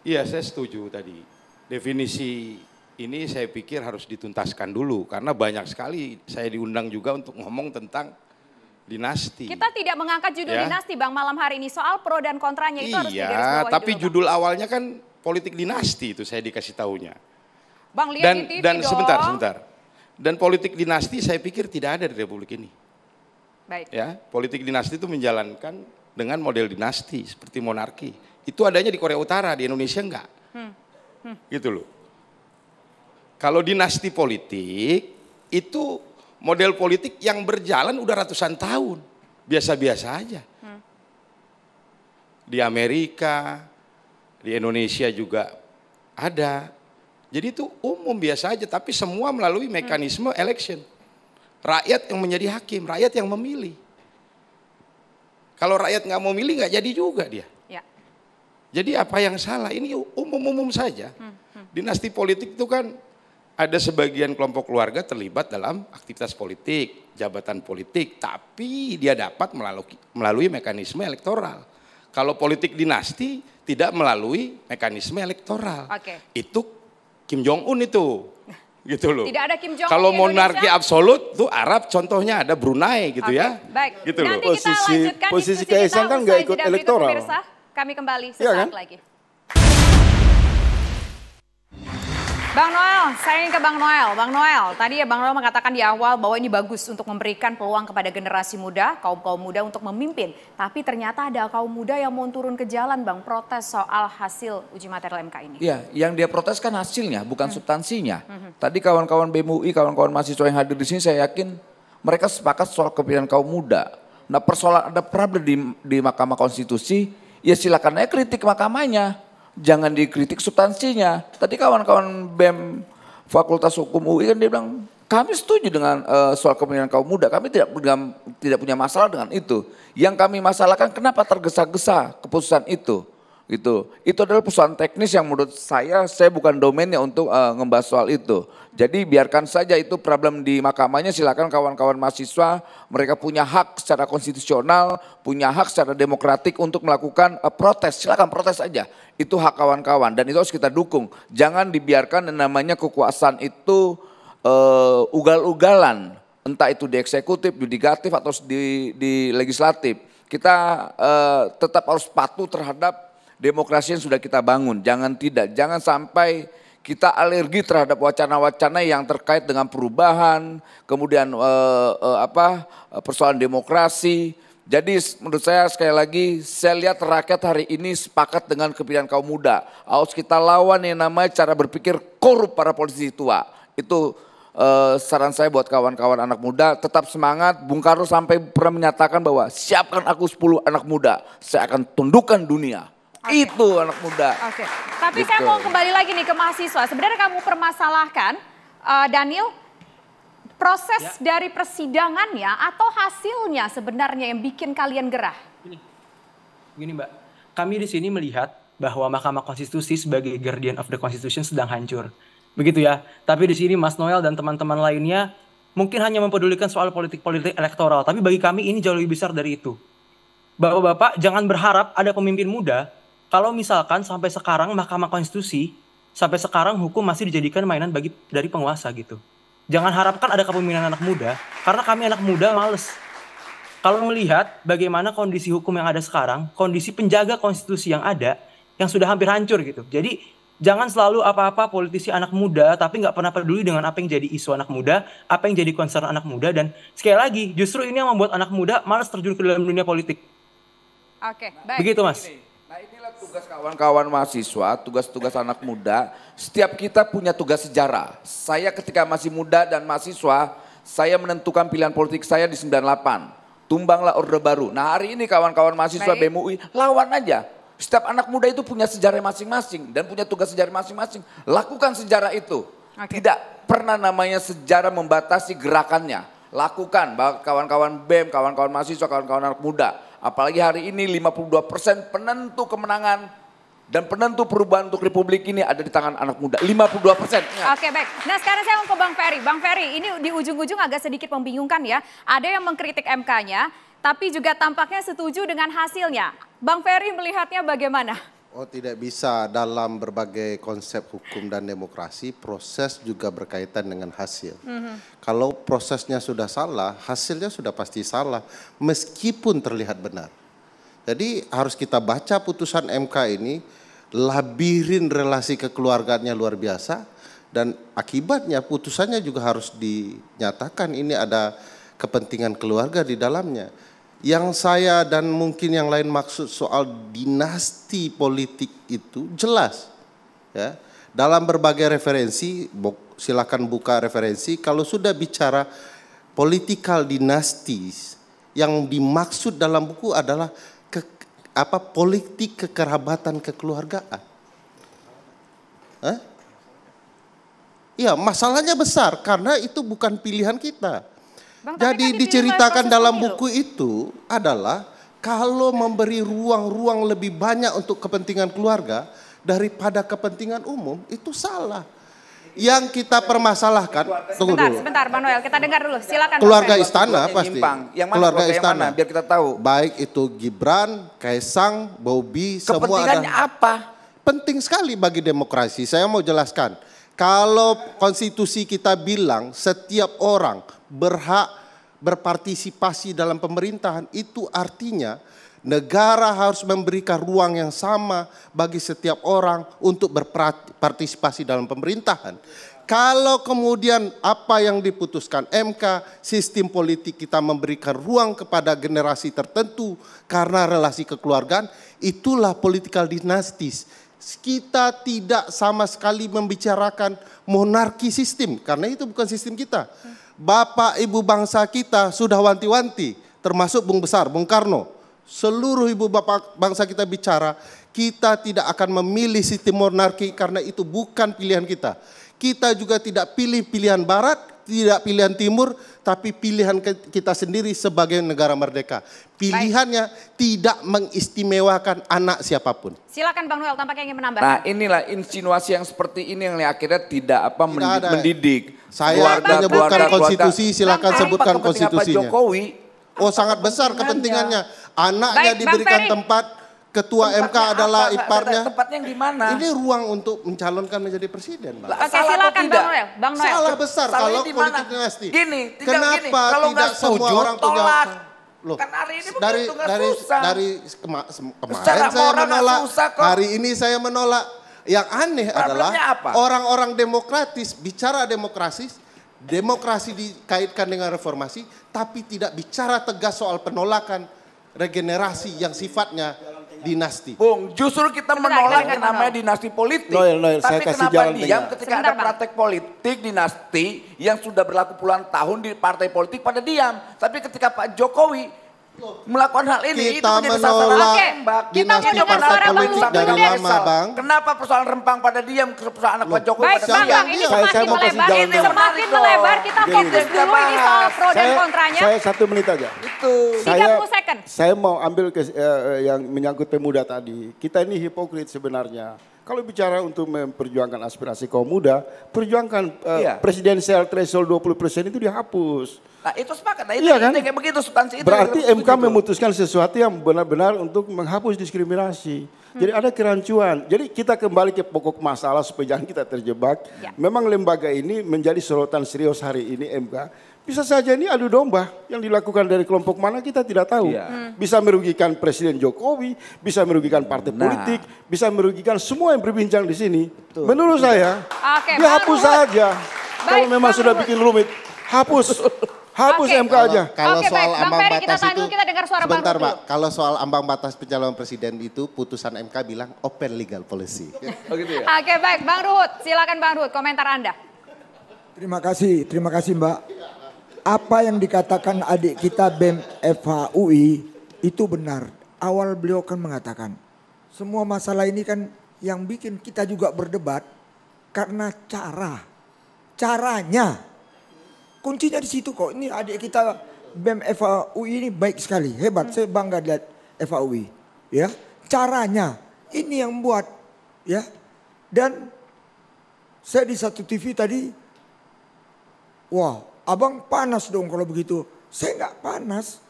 Iya, saya setuju tadi. Definisi ini saya pikir harus dituntaskan dulu karena banyak sekali saya diundang juga untuk ngomong tentang dinasti. Kita tidak mengangkat judul ya. dinasti Bang malam hari ini soal pro dan kontranya iya, itu harus Iya, tapi dulu, judul awalnya kan politik dinasti itu saya dikasih tahunya. Bang lihat dan, di TV dan dong. sebentar, sebentar. Dan politik dinasti saya pikir tidak ada di republik ini. Baik. Ya, politik dinasti itu menjalankan dengan model dinasti seperti monarki. Itu adanya di Korea Utara, di Indonesia enggak. Hmm. Hmm. Gitu loh. Kalau dinasti politik itu model politik yang berjalan udah ratusan tahun. Biasa-biasa aja. Hmm. Di Amerika, di Indonesia juga ada. Jadi itu umum biasa aja tapi semua melalui hmm. mekanisme election. Rakyat yang menjadi hakim, rakyat yang memilih. Kalau rakyat nggak mau milih nggak jadi juga dia. Ya. Jadi apa yang salah ini umum-umum saja. Hmm, dinasti politik itu kan ada sebagian kelompok keluarga terlibat dalam aktivitas politik, jabatan politik, tapi dia dapat melalui, melalui mekanisme elektoral. Kalau politik dinasti tidak melalui mekanisme elektoral. Okay. Itu Kim Jong Un itu. Gitu loh. Tidak ada Kim Jong Un. Kalau monarki absolut tuh Arab contohnya ada Brunei gitu okay. ya. Baik. Gitu Nanti loh. Posisi posisi Kaisang kan nggak ikut elektoral. kami kembali iya sesaat ya kan? lagi. Bang Noel, saya ingin ke Bang Noel. Bang Noel, tadi ya Bang Noel mengatakan di awal bahwa ini bagus untuk memberikan peluang kepada generasi muda, kaum-kaum muda untuk memimpin. Tapi ternyata ada kaum muda yang mau turun ke jalan Bang, protes soal hasil uji materi MK ini. Iya, yang dia protes kan hasilnya, bukan hmm. substansinya. Hmm. hmm. Tadi kawan-kawan BMUI, kawan-kawan mahasiswa yang hadir di sini saya yakin mereka sepakat soal kepimpinan kaum muda. Nah persoalan ada problem di, di Mahkamah Konstitusi, ya silakan aja kritik mahkamahnya jangan dikritik substansinya. Tadi kawan-kawan BEM Fakultas Hukum UI kan dia bilang kami setuju dengan uh, soal kepemimpinan kaum muda. Kami tidak tidak punya masalah dengan itu. Yang kami masalahkan kenapa tergesa-gesa keputusan itu gitu. Itu adalah persoalan teknis yang menurut saya saya bukan domainnya untuk uh, ngebahas soal itu. Jadi biarkan saja itu problem di mahkamahnya silakan kawan-kawan mahasiswa mereka punya hak secara konstitusional, punya hak secara demokratik untuk melakukan uh, protes. Silakan protes saja. Itu hak kawan-kawan dan itu harus kita dukung. Jangan dibiarkan namanya kekuasaan itu uh, ugal-ugalan entah itu di eksekutif, yudikatif atau di di legislatif. Kita uh, tetap harus patuh terhadap demokrasi yang sudah kita bangun. Jangan tidak, jangan sampai kita alergi terhadap wacana-wacana yang terkait dengan perubahan, kemudian eh, eh, apa eh, persoalan demokrasi. Jadi menurut saya sekali lagi saya lihat rakyat hari ini sepakat dengan kepilihan kaum muda. Harus kita lawan yang namanya cara berpikir korup para polisi tua. Itu eh, saran saya buat kawan-kawan anak muda tetap semangat. Bung Karno sampai pernah menyatakan bahwa siapkan aku 10 anak muda, saya akan tundukkan dunia. Okay. Itu anak muda. Oke. Okay. Tapi gitu. saya mau kembali lagi nih ke mahasiswa. Sebenarnya kamu permasalahkan uh, Daniel proses ya. dari persidangannya atau hasilnya sebenarnya yang bikin kalian gerah? Gini, gini Mbak, kami di sini melihat bahwa Mahkamah Konstitusi sebagai guardian of the Constitution sedang hancur. Begitu ya. Tapi di sini Mas Noel dan teman-teman lainnya mungkin hanya mempedulikan soal politik-politik elektoral. Tapi bagi kami ini jauh lebih besar dari itu. Bapak-bapak jangan berharap ada pemimpin muda kalau misalkan sampai sekarang Mahkamah Konstitusi sampai sekarang hukum masih dijadikan mainan bagi dari penguasa gitu. Jangan harapkan ada kepemimpinan anak muda karena kami anak muda males. Kalau melihat bagaimana kondisi hukum yang ada sekarang, kondisi penjaga konstitusi yang ada yang sudah hampir hancur gitu. Jadi jangan selalu apa-apa politisi anak muda tapi nggak pernah peduli dengan apa yang jadi isu anak muda, apa yang jadi concern anak muda dan sekali lagi justru ini yang membuat anak muda males terjun ke dalam dunia politik. Oke, baik. Begitu Mas. Nah inilah tugas kawan-kawan mahasiswa, tugas-tugas anak muda. Setiap kita punya tugas sejarah. Saya ketika masih muda dan mahasiswa, saya menentukan pilihan politik saya di 98. Tumbanglah Orde Baru. Nah hari ini kawan-kawan mahasiswa Baik. BMUI, lawan aja. Setiap anak muda itu punya sejarah masing-masing dan punya tugas sejarah masing-masing. Lakukan sejarah itu. Okay. Tidak pernah namanya sejarah membatasi gerakannya. Lakukan kawan-kawan BEM, kawan-kawan mahasiswa, kawan-kawan anak muda Apalagi hari ini 52 persen penentu kemenangan dan penentu perubahan untuk Republik ini ada di tangan anak muda. 52 persen. Oke baik. Nah sekarang saya mau ke Bang Ferry. Bang Ferry ini di ujung-ujung agak sedikit membingungkan ya. Ada yang mengkritik MK-nya tapi juga tampaknya setuju dengan hasilnya. Bang Ferry melihatnya bagaimana? Oh tidak bisa dalam berbagai konsep hukum dan demokrasi proses juga berkaitan dengan hasil. Mm -hmm. Kalau prosesnya sudah salah, hasilnya sudah pasti salah meskipun terlihat benar. Jadi harus kita baca putusan MK ini labirin relasi kekeluargaannya luar biasa dan akibatnya putusannya juga harus dinyatakan ini ada kepentingan keluarga di dalamnya. Yang saya dan mungkin yang lain maksud soal dinasti politik itu jelas. Ya. Dalam berbagai referensi, silakan buka referensi. Kalau sudah bicara political dynasties, yang dimaksud dalam buku adalah ke, apa politik kekerabatan kekeluargaan. Hah? Ya, masalahnya besar karena itu bukan pilihan kita. Bang, Jadi kan diceritakan dalam buku itu. itu adalah kalau memberi ruang-ruang lebih banyak untuk kepentingan keluarga daripada kepentingan umum itu salah. Yang kita permasalahkan, tunggu sebentar, dulu. Sebentar, Bang Noel, kita dengar dulu. Silakan. Keluarga istana pasti. Yang, mana keluarga, istana, yang mana? biar kita tahu. Baik itu Gibran, Kaisang, Bobi, semua ada. apa? Penting sekali bagi demokrasi. Saya mau jelaskan. Kalau konstitusi kita bilang setiap orang berhak berpartisipasi dalam pemerintahan itu artinya negara harus memberikan ruang yang sama bagi setiap orang untuk berpartisipasi dalam pemerintahan. Kalau kemudian apa yang diputuskan MK, sistem politik kita memberikan ruang kepada generasi tertentu karena relasi kekeluargaan, itulah political dinastis. Kita tidak sama sekali membicarakan monarki sistem karena itu bukan sistem kita. Bapak ibu bangsa kita sudah wanti-wanti, termasuk Bung Besar, Bung Karno. Seluruh ibu bapak bangsa kita bicara, kita tidak akan memilih sistem monarki karena itu bukan pilihan kita. Kita juga tidak pilih pilihan barat, tidak pilihan timur, tapi pilihan kita sendiri sebagai negara merdeka. Pilihannya Baik. tidak mengistimewakan anak siapapun. Silakan Bang Noel tampaknya ingin menambah. Nah, inilah insinuasi yang seperti ini yang akhirnya tidak apa tidak mendidik. Ada. mendidik saya keluarga, menyebutkan keluarga, konstitusi, keluarga. silakan Bang, sebutkan konstitusinya. Pak Jokowi? Oh sangat besar kepentingannya. Anaknya Baik, diberikan tempat, ketua tempatnya MK adalah apa, iparnya. Tempatnya yang di mana? Ini ruang untuk mencalonkan menjadi presiden, Bang. Oke, salah silakan Bang Noel. Bang Noel. Salah besar salah kalau politik dinasti. Gini, Kenapa gini. Kalau tidak semua setuju, orang punya tolak. Loh, kan hari ini dari dari susah. dari kema, kemarin Secara saya menolak, hari ini saya menolak yang aneh adalah orang-orang demokratis bicara demokrasi, demokrasi dikaitkan dengan reformasi, tapi tidak bicara tegas soal penolakan regenerasi yang sifatnya dinasti. Bung, justru kita menolak yang namanya dinasti politik. Loyal, loyal. Tapi saya kasih kenapa jalan diam tengah. ketika ada praktek politik dinasti yang sudah berlaku puluhan tahun di partai politik pada diam. Tapi ketika Pak Jokowi melakukan hal ini kita itu menjadi sasaran okay. mbak. Kita mendengar partai politik dari lama bang. Kenapa persoalan rempang pada diam persoalan anak Pak Jokowi Baik, pada bang, bang, ini saya, semakin saya melebar, ini semakin melebar kita fokus dulu ini soal pro dan kontranya. Saya satu menit aja. Itu. 30 second. Saya mau ambil ke, uh, eh, eh, yang menyangkut pemuda tadi. Kita ini hipokrit sebenarnya. Kalau bicara untuk memperjuangkan aspirasi kaum muda, perjuangkan uh, iya. presidensial threshold 20% itu dihapus. Nah, itu sepakat. Nah, itu iya, kan? kayak begitu substansi itu. Berarti MK itu. memutuskan sesuatu yang benar-benar untuk menghapus diskriminasi. Hmm. Jadi ada kerancuan. Jadi kita kembali ke pokok masalah supaya jangan kita terjebak. Ya. Memang lembaga ini menjadi sorotan serius hari ini MK bisa saja ini adu domba yang dilakukan dari kelompok mana kita tidak tahu. Ya. Bisa merugikan Presiden Jokowi, bisa merugikan partai nah. politik, bisa merugikan semua yang berbincang di sini. Betul. Menurut saya, okay, dihapus saja. Baik, Kalau memang Bang sudah bikin rumit, hapus. Hapus okay. MK aja. Kalau okay, soal baik. ambang Ferry, batas kita itu, kita dengar suara sebentar Pak, kalau soal ambang batas pencalonan presiden itu putusan MK bilang open legal policy. oh gitu ya? Oke baik, Bang Ruhut, silakan Bang Ruhut komentar Anda. Terima kasih, terima kasih Mbak apa yang dikatakan adik kita BEM FHUI itu benar. Awal beliau kan mengatakan, semua masalah ini kan yang bikin kita juga berdebat karena cara, caranya. Kuncinya di situ kok. Ini adik kita BEM FHUI ini baik sekali, hebat. Saya bangga lihat FHUI. Ya, caranya ini yang buat ya. Dan saya di satu TV tadi, wow Abang panas dong kalau begitu. Saya nggak panas.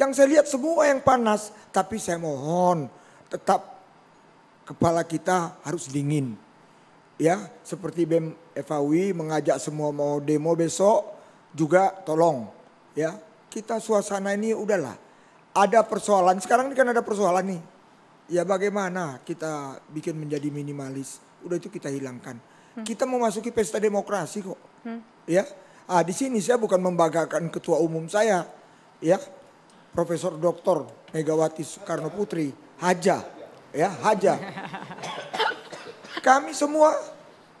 Yang saya lihat semua yang panas. Tapi saya mohon tetap kepala kita harus dingin. Ya seperti BEM Evawi mengajak semua mau demo besok juga tolong ya kita suasana ini udahlah ada persoalan sekarang ini kan ada persoalan nih ya bagaimana kita bikin menjadi minimalis udah itu kita hilangkan hmm. kita masuki pesta demokrasi kok hmm. ya Ah, di sini saya bukan membanggakan ketua umum saya, ya, Profesor Doktor Megawati Soekarno Putri, Haja, ya, Haja. Kami semua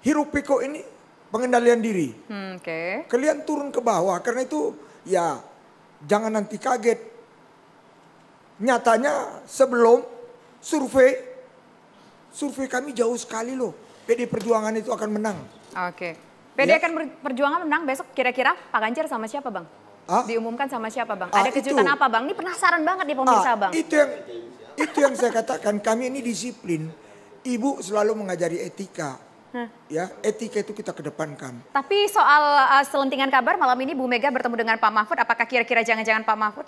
hirup Piko ini pengendalian diri. Hmm, Oke. Okay. Kalian turun ke bawah karena itu ya jangan nanti kaget. Nyatanya sebelum survei survei kami jauh sekali loh. PD Perjuangan itu akan menang. Oke. Okay. PD ya. perjuangan menang besok kira-kira Pak Ganjar sama siapa bang? Ah? Diumumkan sama siapa bang? Ah, Ada kejutan itu. apa bang? Ini penasaran banget nih pemirsa ah, bang. Itu yang itu yang saya katakan kami ini disiplin. Ibu selalu mengajari etika. Huh. Ya, etika itu kita kedepankan. Tapi soal uh, selentingan kabar malam ini Bu Mega bertemu dengan Pak Mahfud, apakah kira-kira jangan-jangan Pak Mahfud?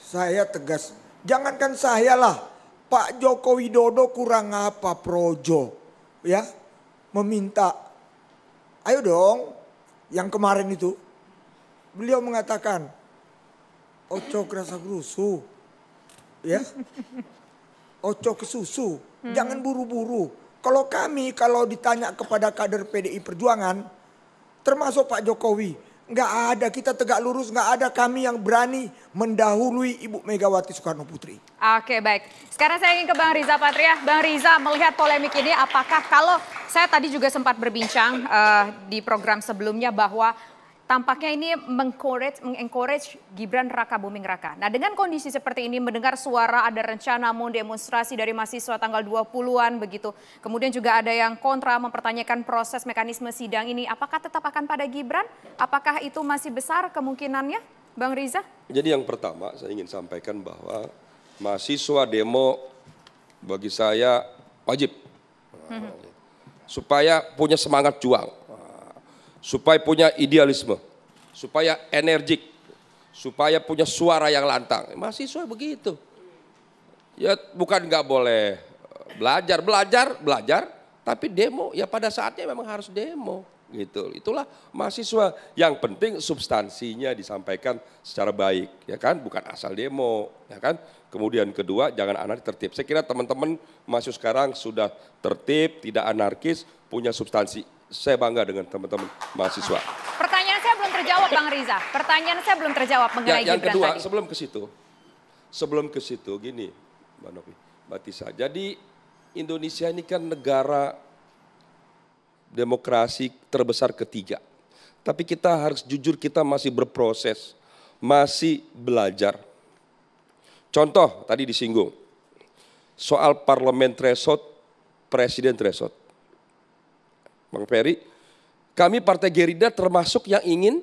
Saya tegas, jangankan saya lah, Pak Joko Widodo kurang apa projo, ya, meminta Ayo dong, yang kemarin itu. Beliau mengatakan, oco kerasa gerusu. Ya. oco ke susu. Hmm. Jangan buru-buru. Kalau kami, kalau ditanya kepada kader PDI Perjuangan, termasuk Pak Jokowi, Nggak ada kita tegak lurus, nggak ada kami yang berani mendahului Ibu Megawati Soekarno Putri. Oke baik, sekarang saya ingin ke Bang Riza Patria. Bang Riza melihat polemik ini apakah kalau saya tadi juga sempat berbincang uh, di program sebelumnya bahwa tampaknya ini mengencourage mengencourage Gibran Raka Buming Raka. Nah, dengan kondisi seperti ini mendengar suara ada rencana mau demonstrasi dari mahasiswa tanggal 20-an begitu. Kemudian juga ada yang kontra mempertanyakan proses mekanisme sidang ini apakah tetap akan pada Gibran? Apakah itu masih besar kemungkinannya, Bang Riza? Jadi yang pertama saya ingin sampaikan bahwa mahasiswa demo bagi saya wajib. Hmm. Supaya punya semangat juang supaya punya idealisme, supaya energik, supaya punya suara yang lantang. Mahasiswa begitu. Ya bukan nggak boleh belajar, belajar, belajar, tapi demo ya pada saatnya memang harus demo gitu. Itulah mahasiswa yang penting substansinya disampaikan secara baik, ya kan? Bukan asal demo, ya kan? Kemudian kedua, jangan anarkis tertib. Saya kira teman-teman mahasiswa sekarang sudah tertib, tidak anarkis, punya substansi saya bangga dengan teman-teman mahasiswa. Pertanyaan saya belum terjawab Bang Riza. Pertanyaan saya belum terjawab mengenai ya, yang kedua, tadi. sebelum ke situ. Sebelum ke situ gini, Mbak Novi, Mbak Tisa. Jadi Indonesia ini kan negara demokrasi terbesar ketiga. Tapi kita harus jujur kita masih berproses, masih belajar. Contoh tadi disinggung, soal parlemen threshold, presiden threshold. Bang Ferry, kami Partai Gerindra termasuk yang ingin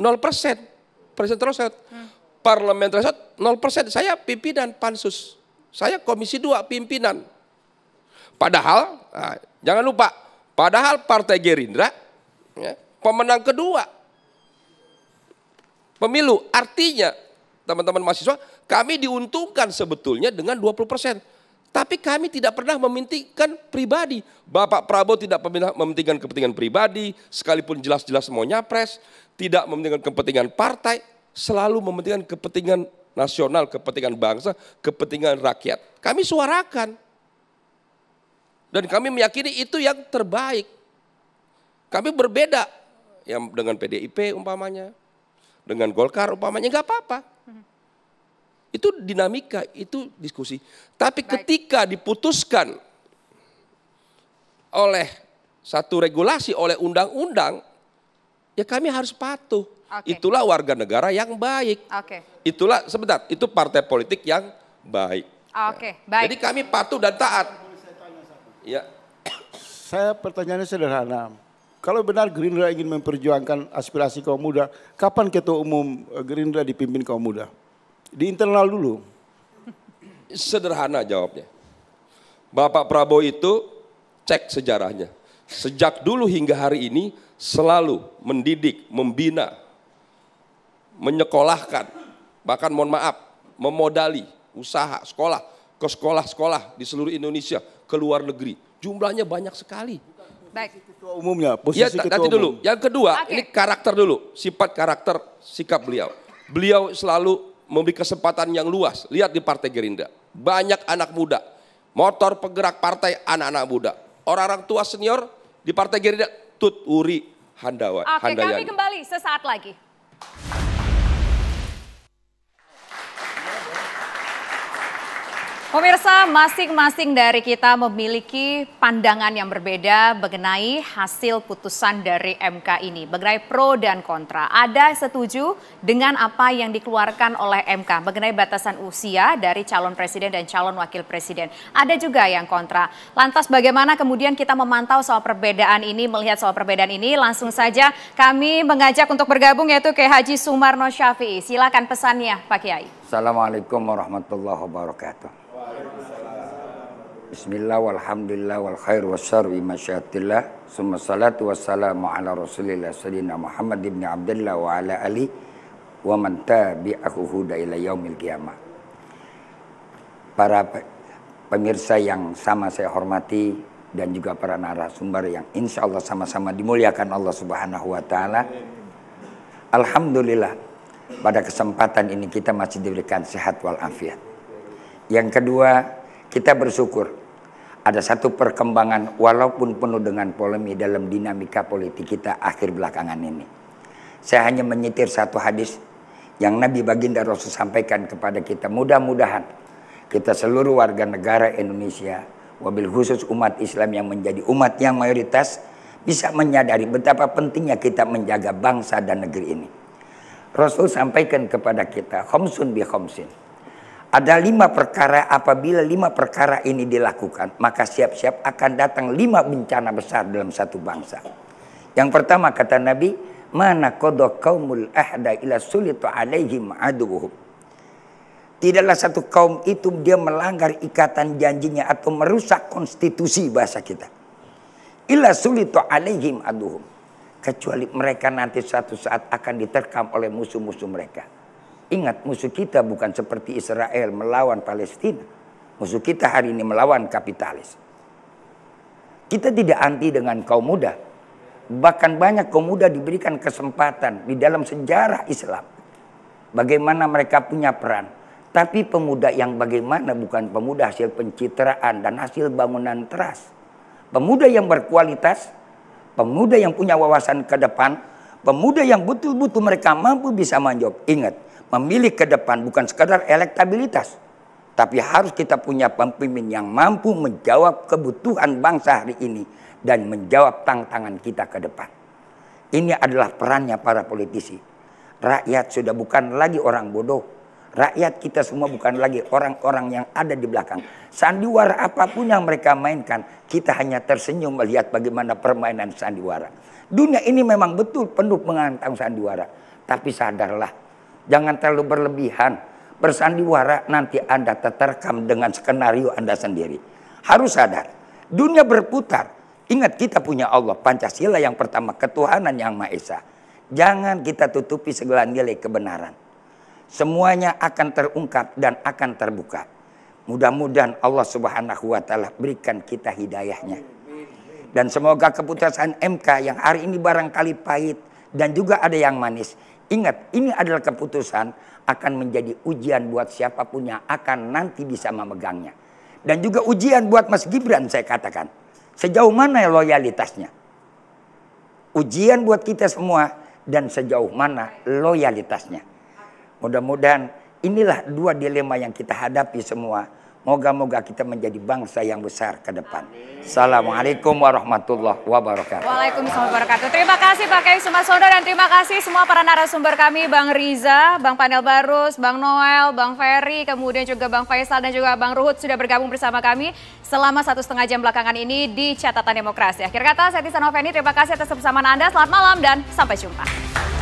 0% presiden teroset. Hmm. Parlemen teroset 0%. Saya pimpinan pansus. Saya komisi 2 pimpinan. Padahal, nah, jangan lupa, padahal Partai Gerindra ya, pemenang kedua pemilu. Artinya teman-teman mahasiswa kami diuntungkan sebetulnya dengan 20 persen. Tapi kami tidak pernah memintikan pribadi. Bapak Prabowo tidak pernah mementingkan kepentingan pribadi, sekalipun jelas-jelas mau nyapres, tidak mementingkan kepentingan partai, selalu mementingkan kepentingan nasional, kepentingan bangsa, kepentingan rakyat. Kami suarakan. Dan kami meyakini itu yang terbaik. Kami berbeda yang dengan PDIP umpamanya, dengan Golkar umpamanya, nggak apa-apa. Itu dinamika, itu diskusi. Tapi Baik. ketika diputuskan oleh satu regulasi, oleh undang-undang, ya kami harus patuh. Okay. Itulah warga negara yang baik. Okay. Itulah sebentar, itu partai politik yang baik. Oke, okay, baik. Jadi kami patuh dan taat. Ya. Saya pertanyaannya sederhana. Kalau benar Gerindra ingin memperjuangkan aspirasi kaum muda, kapan ketua umum Gerindra dipimpin kaum muda? Di internal dulu. Sederhana jawabnya. Bapak Prabowo itu cek sejarahnya. Sejak dulu hingga hari ini selalu mendidik, membina, menyekolahkan, bahkan mohon maaf, memodali usaha, sekolah, ke sekolah-sekolah di seluruh Indonesia, ke luar negeri. Jumlahnya banyak sekali. Baik. Ketua umumnya, posisi ya, ketua nanti dulu. Yang kedua, okay. ini karakter dulu, sifat karakter sikap beliau. Beliau selalu memberi kesempatan yang luas. Lihat di Partai Gerindra, banyak anak muda, motor penggerak partai anak-anak muda, orang-orang tua senior di Partai Gerindra, Tut Uri Handawa. Oke, kami kembali sesaat lagi. Pemirsa, masing-masing dari kita memiliki pandangan yang berbeda mengenai hasil putusan dari MK ini, mengenai pro dan kontra. Ada setuju dengan apa yang dikeluarkan oleh MK mengenai batasan usia dari calon presiden dan calon wakil presiden. Ada juga yang kontra. Lantas bagaimana kemudian kita memantau soal perbedaan ini, melihat soal perbedaan ini, langsung saja kami mengajak untuk bergabung yaitu ke Haji Sumarno Syafi'i. Silakan pesannya Pak Kiai. Assalamualaikum warahmatullahi wabarakatuh. Bismillah walhamdulillah wal khair wa syar bima syatillah Summa salatu wassalamu ala rasulillah sallina Muhammad ibn Abdullah wa ala ali Wa man tabi'ahu huda ila yaumil qiyamah Para pemirsa yang sama saya hormati Dan juga para narasumber yang insya Allah sama-sama dimuliakan Allah subhanahu wa ta'ala Alhamdulillah pada kesempatan ini kita masih diberikan sehat walafiat Yang kedua kita bersyukur ada satu perkembangan walaupun penuh dengan polemik dalam dinamika politik kita akhir belakangan ini. Saya hanya menyetir satu hadis yang Nabi Baginda Rasul sampaikan kepada kita. Mudah-mudahan kita seluruh warga negara Indonesia, wabil khusus umat Islam yang menjadi umat yang mayoritas, bisa menyadari betapa pentingnya kita menjaga bangsa dan negeri ini. Rasul sampaikan kepada kita, khomsun bi khomsin. Ada lima perkara, apabila lima perkara ini dilakukan, maka siap-siap akan datang lima bencana besar dalam satu bangsa. Yang pertama kata Nabi, mana kodok kaumul ahda ila sulitu alaihim aduhum. Tidaklah satu kaum itu dia melanggar ikatan janjinya atau merusak konstitusi bahasa kita. Ila sulitu alaihim aduhum. Kecuali mereka nanti satu saat akan diterkam oleh musuh-musuh mereka Ingat musuh kita bukan seperti Israel melawan Palestina. Musuh kita hari ini melawan kapitalis. Kita tidak anti dengan kaum muda. Bahkan banyak kaum muda diberikan kesempatan di dalam sejarah Islam. Bagaimana mereka punya peran. Tapi pemuda yang bagaimana bukan pemuda hasil pencitraan dan hasil bangunan teras. Pemuda yang berkualitas, pemuda yang punya wawasan ke depan, pemuda yang betul-betul mereka mampu bisa manjok. Ingat, memilih ke depan bukan sekadar elektabilitas, tapi harus kita punya pemimpin yang mampu menjawab kebutuhan bangsa hari ini dan menjawab tantangan kita ke depan. Ini adalah perannya para politisi. Rakyat sudah bukan lagi orang bodoh. Rakyat kita semua bukan lagi orang-orang yang ada di belakang. Sandiwara apapun yang mereka mainkan, kita hanya tersenyum melihat bagaimana permainan sandiwara. Dunia ini memang betul penuh mengantang sandiwara. Tapi sadarlah, Jangan terlalu berlebihan. Bersandiwara nanti Anda terterkam dengan skenario Anda sendiri. Harus sadar, dunia berputar. Ingat kita punya Allah, Pancasila yang pertama, ketuhanan yang Maha Esa. Jangan kita tutupi segala nilai kebenaran. Semuanya akan terungkap dan akan terbuka. Mudah-mudahan Allah Subhanahu wa taala berikan kita hidayahnya. Dan semoga keputusan MK yang hari ini barangkali pahit dan juga ada yang manis Ingat, ini adalah keputusan akan menjadi ujian buat siapapun yang akan nanti bisa memegangnya. Dan juga ujian buat Mas Gibran saya katakan. Sejauh mana loyalitasnya? Ujian buat kita semua dan sejauh mana loyalitasnya. Mudah-mudahan inilah dua dilema yang kita hadapi semua Moga-moga kita menjadi bangsa yang besar ke depan. Amin. Assalamualaikum warahmatullahi wabarakatuh. Waalaikumsalam wabarakatuh. Terima kasih Pak Kiai Sumasondo dan terima kasih semua para narasumber kami, Bang Riza, Bang Panel Barus, Bang Noel, Bang Ferry, kemudian juga Bang Faisal dan juga Bang Ruhut sudah bergabung bersama kami selama satu setengah jam belakangan ini di Catatan Demokrasi. Akhir kata, saya Tisa Noveni, terima kasih atas kebersamaan Anda. Selamat malam dan sampai jumpa.